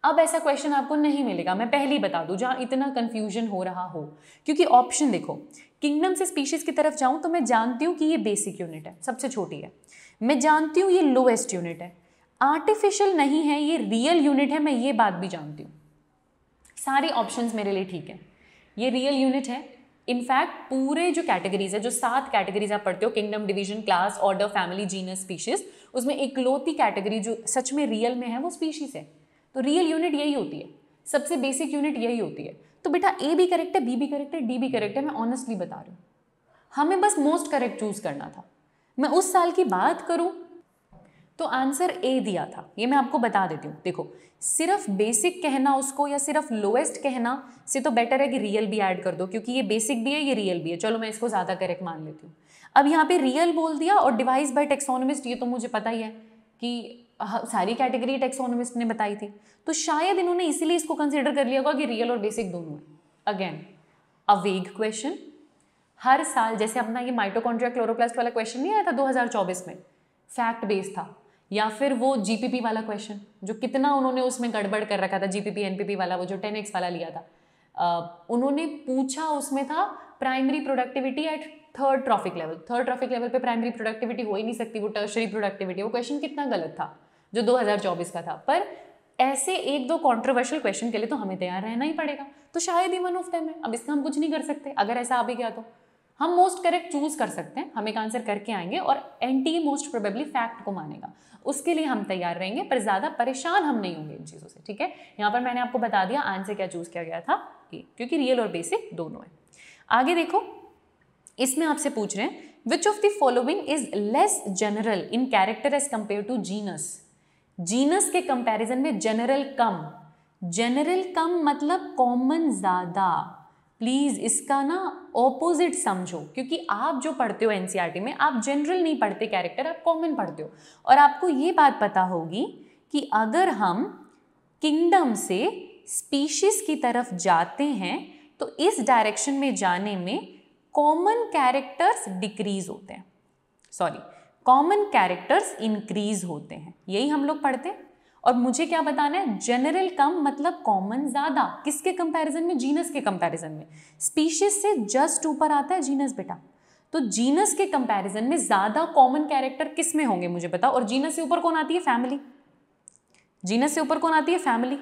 अब ऐसा क्वेश्चन आपको नहीं मिलेगा मैं पहले ही बता दूं जहां इतना कंफ्यूजन हो रहा हो क्योंकि ऑप्शन देखो किंगडम से स्पीशीज़ की तरफ जाऊं तो मैं जानती हूं कि ये बेसिक यूनिट है सबसे छोटी है मैं जानती हूँ ये लोएस्ट यूनिट है आर्टिफिशियल नहीं है ये रियल यूनिट है मैं ये बात भी जानती हूँ सारे ऑप्शंस मेरे लिए ठीक है ये रियल यूनिट है इनफैक्ट पूरे जो कैटेगरीज है जो सात कैटेगरीज आप पढ़ते हो kingdom division class order family genus species उसमें एक लोती कैटेगरी जो सच में रियल में है वो स्पीशीज है तो रियल यूनिट यही होती है सबसे बेसिक यूनिट यही होती है तो बेटा ए भी करेक्ट है बी भी करेक्ट है डी भी करेक्ट है मैं ऑनेस्टली बता रही हूँ हमें बस मोस्ट करेक्ट चूज़ करना था मैं उस साल की बात करूं तो आंसर ए दिया था ये मैं आपको बता देती हूँ देखो सिर्फ बेसिक कहना उसको या सिर्फ लोएस्ट कहना से तो बेटर है कि रियल भी ऐड कर दो क्योंकि ये बेसिक भी है ये रियल भी है चलो मैं इसको ज़्यादा करेक्ट मान लेती हूँ अब यहाँ पे रियल बोल दिया और डिवाइस बाय टेक्सोनोमिस्ट ये तो मुझे पता ही है कि सारी कैटेगरी टेक्सोनोमिस्ट ने बताई थी तो शायद इन्होंने इसीलिए इसको कंसिडर कर लिया होगा कि रियल और बेसिक दोनों है अगेन अ वेग क्वेश्चन हर साल जैसे अपना ये माइटोकॉन्ड्रिया क्लोरोप्लास्ट वाला क्वेश्चन नहीं आया था 2024 में फैक्ट बेस्ड था या फिर वो जीपीपी वाला क्वेश्चन जो कितना उन्होंने उसमें गड़बड़ कर रखा था जीपीपी एनपीपी वाला वो जो टेन एक्स वाला लिया था उन्होंने पूछा उसमें था primary productivity at third trophic level third trophic level पे प्राइमरी प्रोडक्टिविटी हो ही नहीं सकती वो टर्शरी प्रोडक्टिविटी वो क्वेश्चन कितना गलत था जो 2024 का था पर ऐसे एक दो कॉन्ट्रोवर्शियल क्वेश्चन के लिए तो हमें तैयार रहना ही पड़ेगा तो शायद ही वन ऑफ टाइम है अब इसका हम कुछ नहीं कर सकते अगर ऐसा आ भी गया तो हम मोस्ट करेक्ट चूज़ कर सकते हैं हम एक आंसर करके आएंगे और एंटी मोस्ट प्रोबेबली फैक्ट को मानेगा उसके लिए हम तैयार रहेंगे पर ज़्यादा परेशान हम नहीं होंगे इन चीज़ों से ठीक है यहां पर मैंने आपको बता दिया आंसर क्या चूज़ किया गया था ए क्योंकि रियल और बेसिक दोनों है आगे देखो इसमें आपसे पूछ रहे हैं which of the following is less general in character as compare to genus genus के कंपैरिजन में जनरल कम जनरल कम मतलब कॉमन ज़्यादा प्लीज़ इसका ना ऑपोजिट समझो क्योंकि आप जो पढ़ते हो एन e में आप जनरल नहीं पढ़ते कैरेक्टर आप कॉमन पढ़ते हो और आपको ये बात पता होगी कि अगर हम किंगडम से स्पीशीज़ की तरफ जाते हैं तो इस डायरेक्शन में जाने में कॉमन कैरेक्टर्स डिक्रीज होते हैं सॉरी कॉमन कैरेक्टर्स इंक्रीज होते हैं यही हम लोग पढ़ते हैं और मुझे क्या बताना है जनरल कम मतलब कॉमन ज़्यादा किसके कंपैरिजन में जीनस के कंपैरिजन में स्पीशीज से जस्ट ऊपर आता है जीनस बेटा तो जीनस के कंपैरिजन में ज़्यादा कॉमन कैरेक्टर किस में होंगे मुझे बताओ और जीनस से ऊपर कौन आती है फैमिली जीनस से ऊपर कौन आती है फैमिली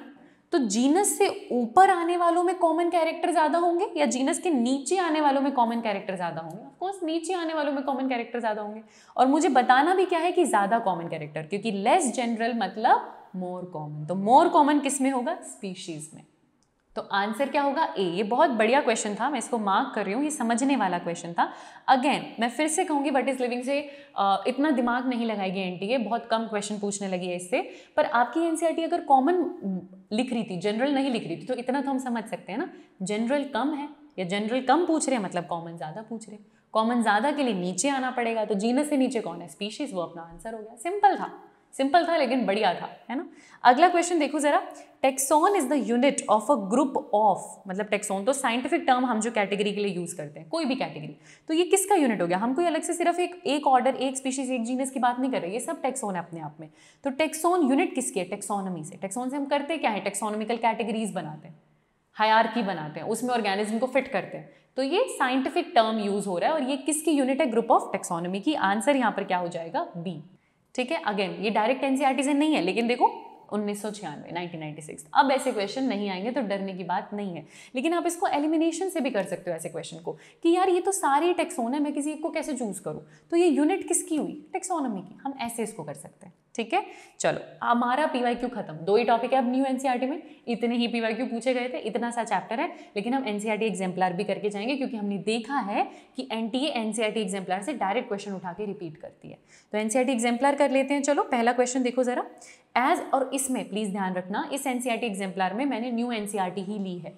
तो जीनस से ऊपर आने वालों में कॉमन कैरेक्टर ज़्यादा होंगे या जीनस के नीचे आने वालों में कॉमन कैरेक्टर ज़्यादा होंगे ऑफकोर्स नीचे आने वालों में कॉमन कैरेक्टर ज़्यादा होंगे और मुझे बताना भी क्या है कि ज़्यादा कॉमन कैरेक्टर क्योंकि लेस जनरल मतलब मोर कॉमन तो मोर कॉमन किस में होगा स्पीशीज में तो आंसर क्या होगा ए ये बहुत बढ़िया क्वेश्चन था मैं इसको मार्क कर रही हूँ ये समझने वाला क्वेश्चन था अगेन मैं फिर से कहूँगी वट इज़ लिविंग से आ, इतना दिमाग नहीं लगाएगी एन बहुत कम क्वेश्चन पूछने लगी है इससे पर आपकी एन अगर कॉमन लिख रही थी जनरल नहीं लिख रही थी तो इतना तो हम समझ सकते हैं ना जनरल कम है या जनरल कम पूछ रहे हैं मतलब कॉमन ज़्यादा पूछ रहे हैं कॉमन ज़्यादा के लिए नीचे आना पड़ेगा तो जीनस से नीचे कौन है स्पीशीज़ वो अपना आंसर हो गया सिंपल था सिंपल था लेकिन बढ़िया था है ना अगला क्वेश्चन देखो ज़रा taxon is the unit of a group of मतलब टेक्सोन तो साइंटिफिक टर्म हम जो कैटेगरी के लिए यूज़ करते हैं कोई भी कैटेगरी तो ये किसका यूनिट हो गया हम कोई अलग से सिर्फ एक एक ऑर्डर एक स्पीशीज एक जीनस की बात नहीं कर रहे ये सब टेक्सोन है अपने आप में तो टेक्सोन यूनिट किसकी है टेक्सोनमी से टेक्सोन से हम करते क्या है टेक्सोनोमिकल कैटेगरीज बनाते हैं हयार बनाते हैं उसमें ऑर्गेनिज्म को फिट करते हैं तो ये साइंटिफिक टर्म यूज़ हो रहा है और ये किसकी यूनिट है ग्रुप ऑफ टेक्सोनोमी की आंसर यहाँ पर क्या हो जाएगा बी ठीक है अगेन ये डायरेक्ट एनसीआरटी से नहीं है लेकिन देखो 1996 अब ऐसे क्वेश्चन नहीं आएंगे तो डरने की बात नहीं है लेकिन आप इसको एलिमिनेशन से भी कर सकते हो ऐसे क्वेश्चन को कि यार ये तो सारे टेक्सोन है मैं किसी एक को कैसे चूज करूँ तो ये यूनिट किसकी हुई टेक्सोनॉमी की हम ऐसे इसको कर सकते हैं ठीक है चलो हमारा पीवाई क्यू खत्म दो ही टॉपिक है अब न्यू एनसीआरटी e में इतने ही पीवाई क्यू पूछे गए थे इतना सा चैप्टर है लेकिन हम एनसीआरटी एग्जाम्पलर e भी करके जाएंगे क्योंकि हमने देखा है कि एनटीए एनसीआरटी एग्जाम्पलर से डायरेक्ट क्वेश्चन उठा के रिपीट करती है तो एनसीआरटी एग्जाम्पलर e कर लेते हैं चलो पहला क्वेश्चन देखो जरा एज और इसमें प्लीज़ ध्यान रखना इस एन एग्जाम्पलर e में मैंने न्यू एन e ही ली है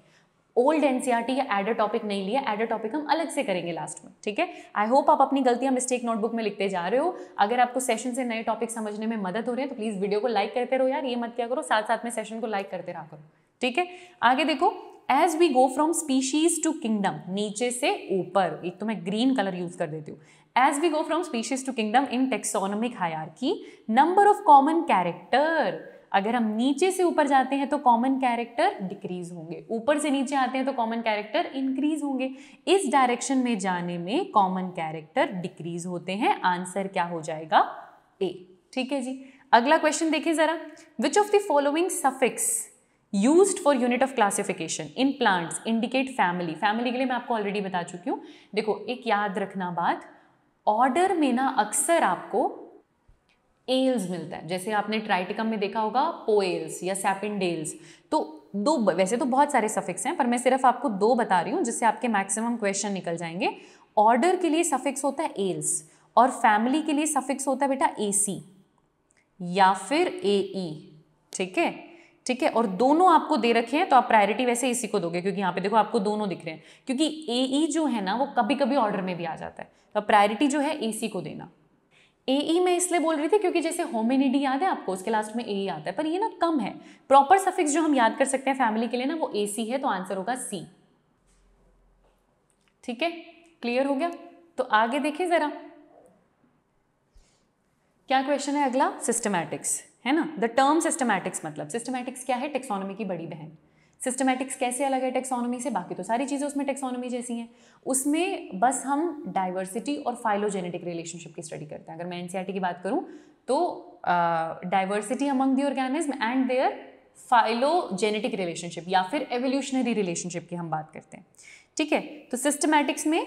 ओल्ड एन e या एडर टॉपिक नहीं लिया एडर टॉपिक हम अलग से करेंगे लास्ट में ठीक है आई होप आप अपनी गलतियां मिस्टेक नोटबुक में लिखते जा रहे हो अगर आपको सेशन से नए टॉपिक समझने में मदद हो रही है तो प्लीज़ वीडियो को लाइक करते रहो यार ये मत क्या करो साथ साथ में सेशन को लाइक करते रहा करो ठीक है आगे देखो as we go from species to kingdom नीचे से ऊपर एक तो मैं ग्रीन कलर यूज़ कर देती हूँ as we go from species to kingdom in taxonomic hierarchy, number of common character अगर हम नीचे से ऊपर जाते हैं तो कॉमन कैरेक्टर डिक्रीज होंगे ऊपर से नीचे आते हैं तो कॉमन कैरेक्टर इंक्रीज होंगे इस डायरेक्शन में जाने में कॉमन कैरेक्टर डिक्रीज होते हैं आंसर क्या हो जाएगा ए ठीक है जी अगला क्वेश्चन देखिए जरा which of the following suffix use for unit of classification in plants indicate family family के लिए मैं आपको ऑलरेडी बता चुकी हूँ देखो एक याद रखना बात ऑर्डर में ना अक्सर आपको एल्स मिलता है जैसे आपने ट्राइटिकम में देखा होगा पोएल्स या सैपिनडेल्स तो दो वैसे तो बहुत सारे सफिक्स हैं पर मैं सिर्फ आपको दो बता रही हूँ जिससे आपके मैक्सिमम क्वेश्चन निकल जाएंगे ऑर्डर के लिए सफिक्स होता है एल्स और फैमिली के लिए सफिक्स होता है बेटा ए सी या फिर ए ई e, ठीक है ठीक है और दोनों आपको दे रखे हैं तो आप प्रायोरिटी वैसे इसी को दोगे क्योंकि यहाँ पे देखो आपको दोनों दिख रहे हैं क्योंकि ए ई e जो है ना वो कभी कभी ऑर्डर में भी आ जाता है तो प्रायोरिटी जो है ए सी को देना ए ई e मैं इसलिए बोल रही थी क्योंकि जैसे होमिनिडी याद है आपको उसके लास्ट में ए ई e आता है पर ये ना कम है प्रॉपर सफिक्स जो हम याद कर सकते हैं फैमिली के लिए ना वो ए सी है तो आंसर होगा सी ठीक है क्लियर हो गया तो आगे देखें ज़रा क्या क्वेश्चन है अगला सिस्टमैटिक्स है ना द टर्म सिस्टमैटिक्स मतलब सिस्टमैटिक्स क्या है टेक्सोनॉमी की बड़ी बहन सिस्टमैटिक्स कैसे अलग है टेक्सोनॉमी से बाकी तो सारी चीज़ें उसमें टेक्सोनॉमी जैसी हैं उसमें बस हम डाइवर्सिटी और फाइलोजेनेटिक रिलेशनशिप की स्टडी करते हैं अगर मैं एन e की बात करूँ तो diversity among the organism and their phylogenetic relationship या फिर एवोल्यूशनरी रिलेशनशिप की हम बात करते हैं ठीक है तो सिस्टमैटिक्स में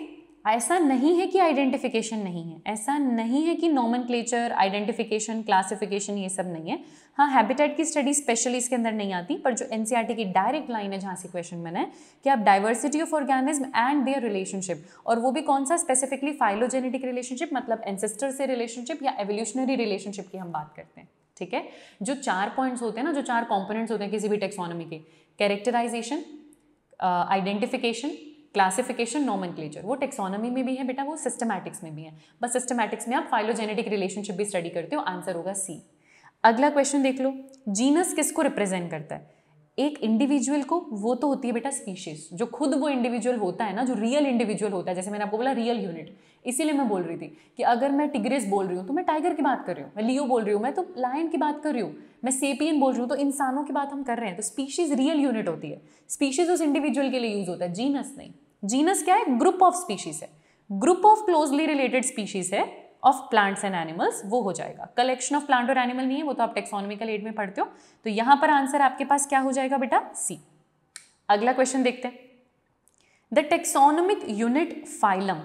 ऐसा नहीं है कि आइडेंटिफिकेशन नहीं है ऐसा नहीं है कि नॉमन क्लेचर आइडेंटिफिकेशन क्लासिफिकेशन ये सब नहीं है हाँ हैबिटेट की स्टडी स्पेशली इसके अंदर नहीं आती पर जो एन e की डायरेक्ट लाइन है जहाँ से क्वेश्चन बना है कि आप diversity of organism and their relationship और वो भी कौन सा स्पेसिफिकली फाइलोजेनेटिक रिलेशनशिप मतलब एनसेस्टर से रिलेशनशिप या एवोल्यूशनरी रिलेशनशिप की हम बात करते हैं ठीक है जो चार पॉइंट्स होते हैं ना जो चार कॉम्पोनेंट्स होते हैं किसी भी टेक्सोनॉमी के characterization identification uh, classification nomen वो टेक्सोनॉमी में भी है बेटा वो सिस्टमैटिक्स में भी है बस सिस्टमैटिक्स में आप फाइलोजेनेटिक रिलेशनशिप भी स्टडी करते हो आंसर होगा सी अगला क्वेश्चन देख लो जीनस किसको रिप्रेजेंट करता है एक इंडिविजुअल को वो तो होती है बेटा स्पीशीज जो खुद वो इंडिविजुअल होता है ना जो रियल इंडिविजुअल होता है जैसे मैंने आपको बोला रियल यूनिट इसीलिए मैं बोल रही थी कि अगर मैं टिग्रेस बोल रही हूँ तो मैं टाइगर की बात कर रही हूँ मैं लियो बोल रही हूँ मैं तो लायन की बात कर रही हूँ मैं सेपियन बोल रही हूँ तो इंसानों की बात हम कर रहे हैं तो स्पीशीज़ रियल यूनिट होती है स्पीशीज़ उस इंडिविजुअल के लिए यूज़ होता है जीनस नहीं जीनस क्या है ग्रुप ऑफ स्पीशीज है group of closely related species है ऑफ प्लांट्स एंड एनिमल्स वो हो जाएगा कलेक्शन ऑफ प्लांट और एनिमल नहीं है वो तो आप टेक्सोनॉमिकल एड में पढ़ते हो तो यहां पर आंसर आपके पास क्या हो जाएगा बेटा सी अगला क्वेश्चन देखते हैं द टेक्सोनोमिक यूनिट फाइलम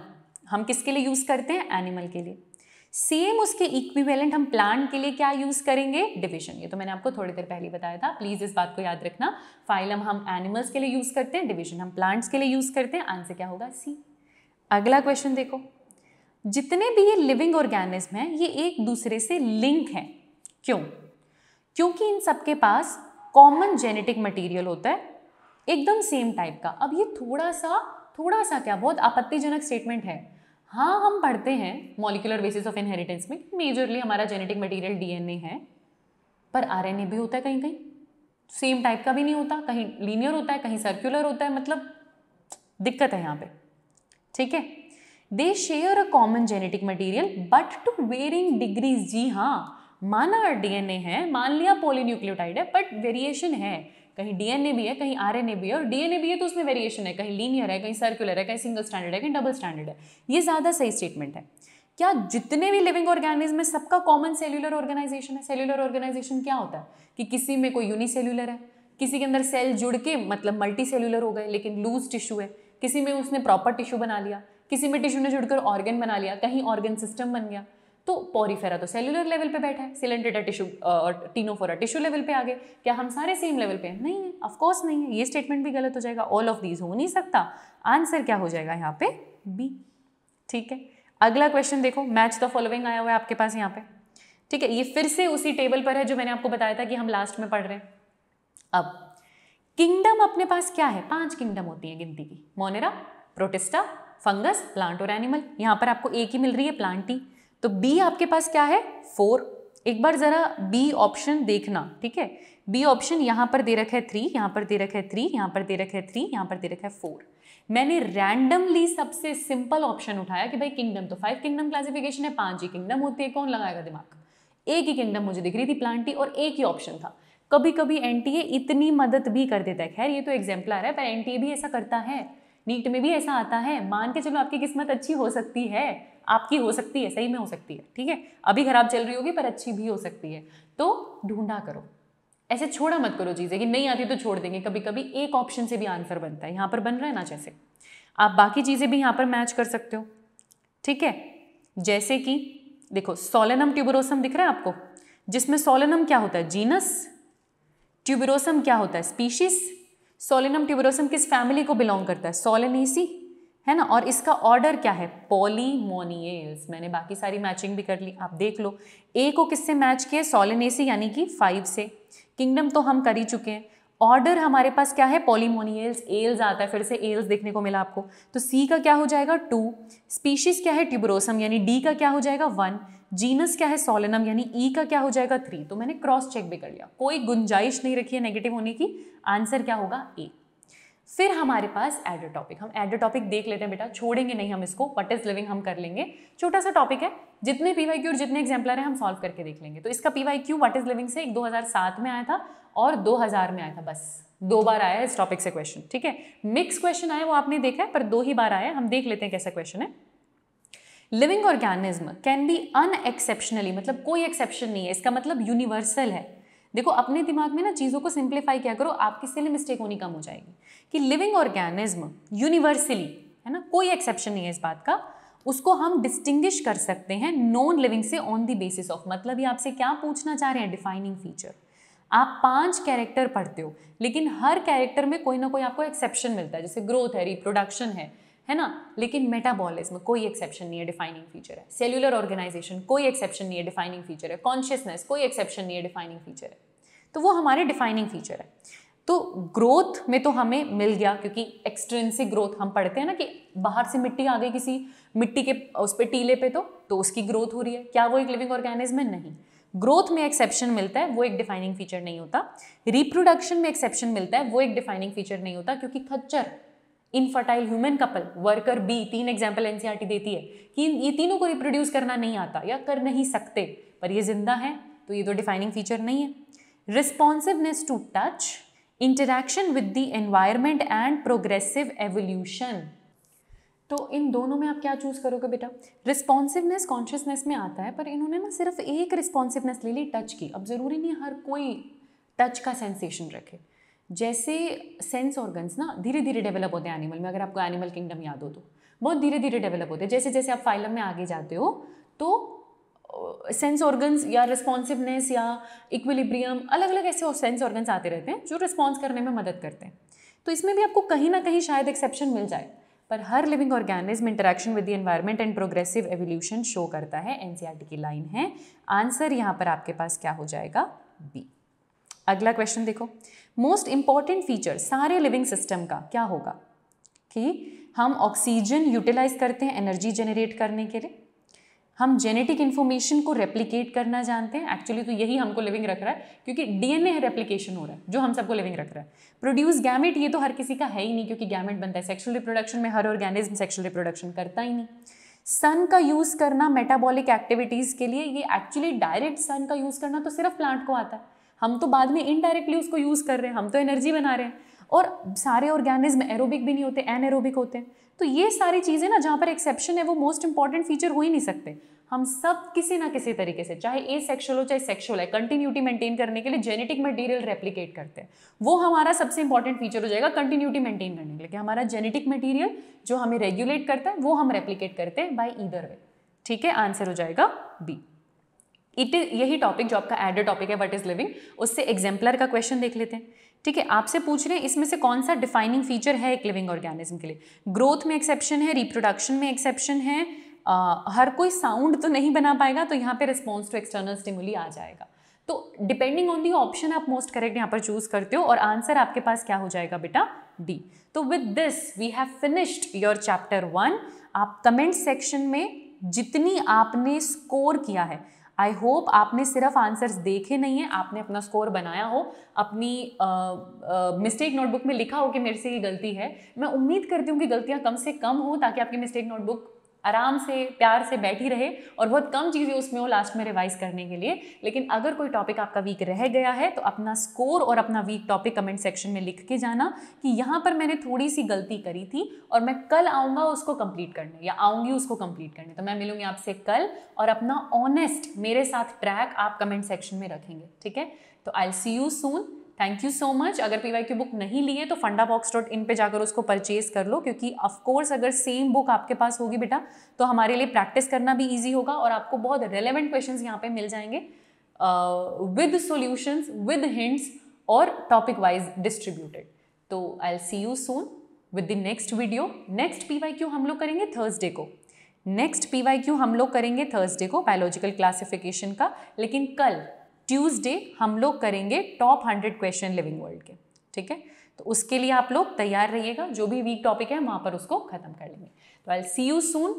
हम किसके लिए यूज करते हैं एनिमल के लिए सेम उसके इक्विवेलेंट हम प्लांट के लिए क्या यूज़ करेंगे डिविजन ये तो मैंने आपको थोड़ी देर पहले बताया था प्लीज़ इस बात को याद रखना फाइलम हम एनिमल्स के लिए यूज़ करते हैं डिविजन हम प्लांट्स के लिए यूज़ करते हैं आंसर क्या होगा सी अगला क्वेश्चन देखो जितने भी ये लिविंग ऑर्गेनिज्म हैं ये एक दूसरे से लिंक हैं क्यों क्योंकि इन सबके पास कॉमन जेनेटिक मटेरियल होता है एकदम सेम टाइप का अब ये थोड़ा सा थोड़ा सा क्या बहुत आपत्तिजनक स्टेटमेंट है हाँ हम पढ़ते हैं मॉलिकुलर बेसिस ऑफ इनहेरिटेंस में मेजरली हमारा जेनेटिक मटेरियल डीएनए है पर आरएनए भी होता है कहीं कहीं सेम टाइप का भी नहीं होता कहीं लीनियर होता है कहीं सर्कुलर होता है मतलब दिक्कत है यहाँ पे ठीक है they share a common genetic material but to varying degrees जी हाँ माना डीएनए है मान लिया पोलिन्यूक्लियोटाइड है बट वेरिएशन है कहीं डीएनए भी है कहीं आरएनए भी है और डीएनए भी है तो उसमें वेरिएशन है कहीं लीनियर है कहीं सर्कुलर है कहीं सिंगल स्टैंडर्ड है कहीं डबल स्टैंडर्ड है ये ज़्यादा सही स्टेटमेंट है क्या जितने भी लिविंग ऑर्गेनिज्म है सबका कॉमन सेलुलर ऑर्गेनाइजेशन है सेलुलर ऑर्गेनाइजेशन क्या होता है कि किसी में कोई यूनि है किसी के अंदर सेल जुड़ के मतलब मल्टी हो गए लेकिन लूज टिश्यू है किसी में उसने प्रॉपर टिश्यू बना लिया किसी में टिश्यू ने जुड़कर ऑर्गन बना लिया कहीं ऑर्गन सिस्टम बन गया तो पोरीफेरा तो सेलुलर लेवल पे बैठा है सिलेंड्रेटा टिश्यू और टीनोफोरा टिश्यू लेवल पे आ गए क्या हम सारे सेम लेवल पे हैं नहीं है ऑफकोर्स नहीं है ये स्टेटमेंट भी गलत हो जाएगा ऑल ऑफ दीज हो नहीं सकता आंसर क्या हो जाएगा यहाँ पे बी ठीक है अगला क्वेश्चन देखो मैच द फॉलोइंग आया हुआ है आपके पास यहाँ पे ठीक है ये फिर से उसी टेबल पर है जो मैंने आपको बताया था कि हम लास्ट में पढ़ रहे हैं अब किंगडम अपने पास क्या है पांच किंगडम होती है गिनती की मोनेरा प्रोटेस्टा फंगस प्लांट और एनिमल यहां पर आपको एक ही मिल रही है प्लांटी तो बी आपके पास क्या है फोर एक बार ज़रा बी ऑप्शन देखना ठीक है बी ऑप्शन यहां पर दे रखा है थ्री यहां पर दे रखा है थ्री यहां पर दे रखा है थ्री यहां पर दे रखा है फोर मैंने रैंडमली सबसे सिंपल ऑप्शन उठाया कि भाई किंगडम तो फाइव किंगडम क्लासिफिकेशन है पांच ही किंगडम होती है कौन लगाएगा दिमाग एक ही किंगडम मुझे दिख रही थी प्लांटी और एक ही ऑप्शन था कभी कभी एन इतनी मदद भी कर देता है खैर ये तो एग्जाम्पल आ रहा है पर एन भी ऐसा करता है नीट में भी ऐसा आता है मान के चलो आपकी किस्मत अच्छी हो सकती है आपकी हो सकती है सही में हो सकती है ठीक है अभी खराब चल रही होगी पर अच्छी भी हो सकती है तो ढूंढा करो ऐसे छोड़ा मत करो चीज़ें कि नहीं आती तो छोड़ देंगे कभी कभी एक ऑप्शन से भी आंसर बनता है यहाँ पर बन रहा है ना जैसे आप बाकी चीज़ें भी यहाँ पर मैच कर सकते हो ठीक है जैसे कि देखो सोलेनम ट्यूबरोसम दिख रहा है आपको जिसमें सोलेनम क्या होता है जीनस ट्यूबरोसम क्या होता है स्पीशीज सोलेनम ट्यूबरोसम किस फैमिली को बिलोंग करता है सोलेनेसी है ना और इसका ऑर्डर क्या है पॉलीमोनियल्स मैंने बाकी सारी मैचिंग भी कर ली आप देख लो ए को किससे मैच किया सोलिनेसी यानी कि फाइव से किंगडम तो हम कर ही चुके हैं ऑर्डर हमारे पास क्या है पॉलीमोनियल्स एल्स आता है फिर से एल्स देखने को मिला आपको तो सी का क्या हो जाएगा टू स्पीशीज क्या है ट्यूबरोसम यानी डी का क्या हो जाएगा वन जीनस क्या है सोलेनम यानी ई e का क्या हो जाएगा थ्री तो मैंने क्रॉस चेक भी कर लिया कोई गुंजाइश नहीं रखी है नेगेटिव होने की आंसर क्या होगा ए फिर हमारे पास एड टॉपिक हम एडो टॉपिक देख लेते हैं बेटा छोड़ेंगे नहीं हम इसको वट इज लिविंग हम कर लेंगे छोटा सा टॉपिक है जितने पी और जितने एग्जाम्पलर हैं हम सॉल्व करके देख लेंगे तो इसका P Y Q what is living से एक सात में आया था और हजार में आया था बस दो बार आया इस टॉपिक से क्वेश्चन ठीक है मिक्स क्वेश्चन आया वो आपने देखा है पर दो ही बार आया हम देख लेते हैं कैसा क्वेश्चन है living organism can be unexceptionally मतलब कोई एक्सेप्शन नहीं है इसका मतलब यूनिवर्सल है देखो अपने दिमाग में ना चीज़ों को सिंप्लीफाई क्या करो आपकी सिले मिस्टेक होनी कम हो जाएगी कि लिविंग ऑर्गेनिज्म यूनिवर्सली है ना कोई एक्सेप्शन नहीं है इस बात का उसको हम डिस्टिंग्विश कर सकते हैं नॉन लिविंग से ऑन दी बेसिस ऑफ मतलब ये आपसे क्या पूछना चाह रहे हैं डिफाइनिंग फीचर आप पांच कैरेक्टर पढ़ते हो लेकिन हर कैरेक्टर में कोई ना कोई आपको एक्सेप्शन मिलता है जैसे ग्रोथ है रिप्रोडक्शन है है ना लेकिन मेटाबॉलिज्म कोई एक्सेप्शन नहीं है डिफाइनिंग फीचर है सेल्यूलर ऑर्गेनाइजेशन कोई एक्सेप्शन नहीं है डिफाइनिंग फीचर है कॉन्शियसनेस कोई एक्सेप्शन नहीं है डिफाइनिंग फीचर है तो वो हमारे डिफाइनिंग फीचर है तो ग्रोथ में तो हमें मिल गया क्योंकि एक्सट्रेंसिक ग्रोथ हम पढ़ते हैं ना कि बाहर से मिट्टी आ गई किसी मिट्टी के उस पर टीले पे तो तो उसकी ग्रोथ हो रही है क्या वो एक लिविंग ऑर्गेनिज्म है नहीं ग्रोथ में एक्सेप्शन मिलता है वो एक डिफाइनिंग फीचर नहीं होता रिप्रोडक्शन में एक्सेप्शन मिलता है वो एक डिफाइनिंग फीचर नहीं होता क्योंकि खच्चर infertile human couple worker bee तीन एग्जाम्पल एनसीआरटी e देती है कि ये तीनों को रिप्रोड्यूस करना नहीं आता या कर नहीं सकते पर ये जिंदा है तो ये तो डिफाइनिंग फीचर नहीं है responsiveness to touch interaction with the environment and progressive evolution तो इन दोनों में आप क्या चूज़ करोगे बेटा रिस्पॉन्सिवनेस कॉन्शियसनेस में आता है पर इन्होंने ना सिर्फ एक रिस्पॉन्सिवनेस ले ली टच की अब ज़रूरी नहीं हर कोई टच का सेंसेशन रखे जैसे सेंस ऑर्गन्स ना धीरे धीरे डेवलप होते हैं एनिमल में अगर आपको एनिमल किंगडम याद हो तो बहुत धीरे धीरे डेवलप होते हैं जैसे जैसे आप फाइलम में आगे जाते हो तो सेंस ऑर्गन्स या रिस्पॉन्सिवनेस या इक्विलिब्रियम अलग अलग ऐसे सेंस ऑर्गन्स आते रहते हैं जो रिस्पॉन्स करने में मदद करते हैं तो इसमें भी आपको कहीं ना कहीं शायद एक्सेप्शन मिल जाए पर हर living organism interaction with the environment and progressive evolution show करता है एनसीईआरटी e की लाइन है आंसर यहाँ पर आपके पास क्या हो जाएगा बी अगला क्वेश्चन देखो मोस्ट इंपॉर्टेंट फीचर सारे लिविंग सिस्टम का क्या होगा कि हम ऑक्सीजन यूटिलाइज करते हैं एनर्जी जनरेट करने के लिए हम जेनेटिक इन्फॉर्मेशन को रेप्लीकेट करना जानते हैं एक्चुअली तो यही हमको लिविंग रख रहा है क्योंकि डीएनए रेप्लीकेशन हो रहा है जो हम सबको लिविंग रख रहा है प्रोड्यूस गैमेट ये तो हर किसी का है ही नहीं क्योंकि गैमेट बनता है सेक्शुअल रिप्रोडक्शन में हर ऑर्गेनिज्म सेक्शुअल रिप्रोडक्शन करता ही नहीं सन का यूज़ करना मेटाबॉलिक एक्टिविटीज़ के लिए ये एक्चुअली डायरेक्ट सन का यूज़ करना तो सिर्फ प्लांट को आता है हम तो बाद में इनडायरेक्टली उसको यूज़ कर रहे हैं हम तो एनर्जी बना रहे हैं और सारे ऑर्गेनिज्म एरोबिक भी नहीं होते एन एरोबिक होते हैं तो ये सारी चीज़ें ना जहाँ पर एक्सेप्शन है वो मोस्ट इंपॉर्टेंट फीचर हो ही नहीं सकते हम सब किसी ना किसी तरीके से चाहे ए सेक्शुअल हो चाहे सेक्शुअल है कंटिन्यूटी मेंटेन करने के लिए जेनेटिक मटेरियल रेप्लिकेट करते हैं वो हमारा सबसे इंपॉर्टेंट फीचर हो जाएगा कंटिन्यूटी मेंटेन करने के लिए कि हमारा जेनेटिक मटेरियल जो हमें रेगुलेट करता है वो हम रेप्लिकेट करते हैं बाय ईदर वे ठीक है आंसर हो जाएगा बी इट यही टॉपिक जो आपका added topic what what is लिविंग उससे एग्जाम्पलर का क्वेश्चन देख लेते हैं ठीक है आपसे पूछ रहे हैं इसमें से कौन सा डिफाइनिंग फीचर है एक लिविंग ऑर्गेनिज्म के लिए ग्रोथ में एक्सेप्शन है रिप्रोडक्शन में एक्सेप्शन है आ, हर कोई साउंड तो नहीं बना पाएगा तो यहाँ पे रिस्पॉन्स टू एक्सटर्नल स्टिमुली आ जाएगा तो डिपेंडिंग ऑन दी ऑप्शन आप मोस्ट करेक्ट यहाँ पर चूज करते हो और आंसर आपके पास क्या हो जाएगा बेटा डी तो with this we have finished your chapter one आप कमेंट सेक्शन में जितनी आपने स्कोर किया है आई होप आपने सिर्फ आंसर्स देखे नहीं हैं आपने अपना स्कोर बनाया हो अपनी मिस्टेक नोटबुक में लिखा हो कि मेरे से ये गलती है मैं उम्मीद करती हूँ कि गलतियाँ कम से कम हो ताकि आपकी मिस्टेक नोटबुक आराम से प्यार से बैठी रहे और बहुत कम चीज़ें उसमें हो लास्ट में रिवाइज करने के लिए लेकिन अगर कोई टॉपिक आपका वीक रह गया है तो अपना स्कोर और अपना वीक टॉपिक कमेंट सेक्शन में लिख के जाना कि यहाँ पर मैंने थोड़ी सी गलती करी थी और मैं कल आऊँगा उसको कंप्लीट करने या आऊँगी उसको कंप्लीट करने तो मैं मिलूँगी आपसे कल और अपना ऑनेस्ट मेरे साथ ट्रैक आप कमेंट सेक्शन में रखेंगे ठीक है तो I see you soon thank you so much अगर पी की बुक नहीं ली है तो फंडा बॉक्स डॉट इन पर जाकर उसको परचेज कर लो क्योंकि ऑफकोर्स अगर सेम बुक आपके पास होगी बेटा तो हमारे लिए प्रैक्टिस करना भी ईजी होगा और आपको बहुत रेलिवेंट क्वेश्चन यहाँ पर मिल जाएंगे विद सोल्यूशंस विद हिंट्स और टॉपिक वाइज डिस्ट्रीब्यूटेड तो I'll see you soon with the next video next P Y Q हम लोग करेंगे थर्सडे को नेक्स्ट पी वाई क्यू हम लोग करेंगे थर्सडे को बायोलॉजिकल क्लासिफिकेशन का लेकिन कल ट्यूसडे हम लोग करेंगे top hundred question living world के ठीक है तो उसके लिए आप लोग तैयार रहिएगा जो भी वीक टॉपिक है वहां पर उसको खत्म कर लेंगे तो I see you soon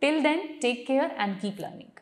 till then take care and keep learning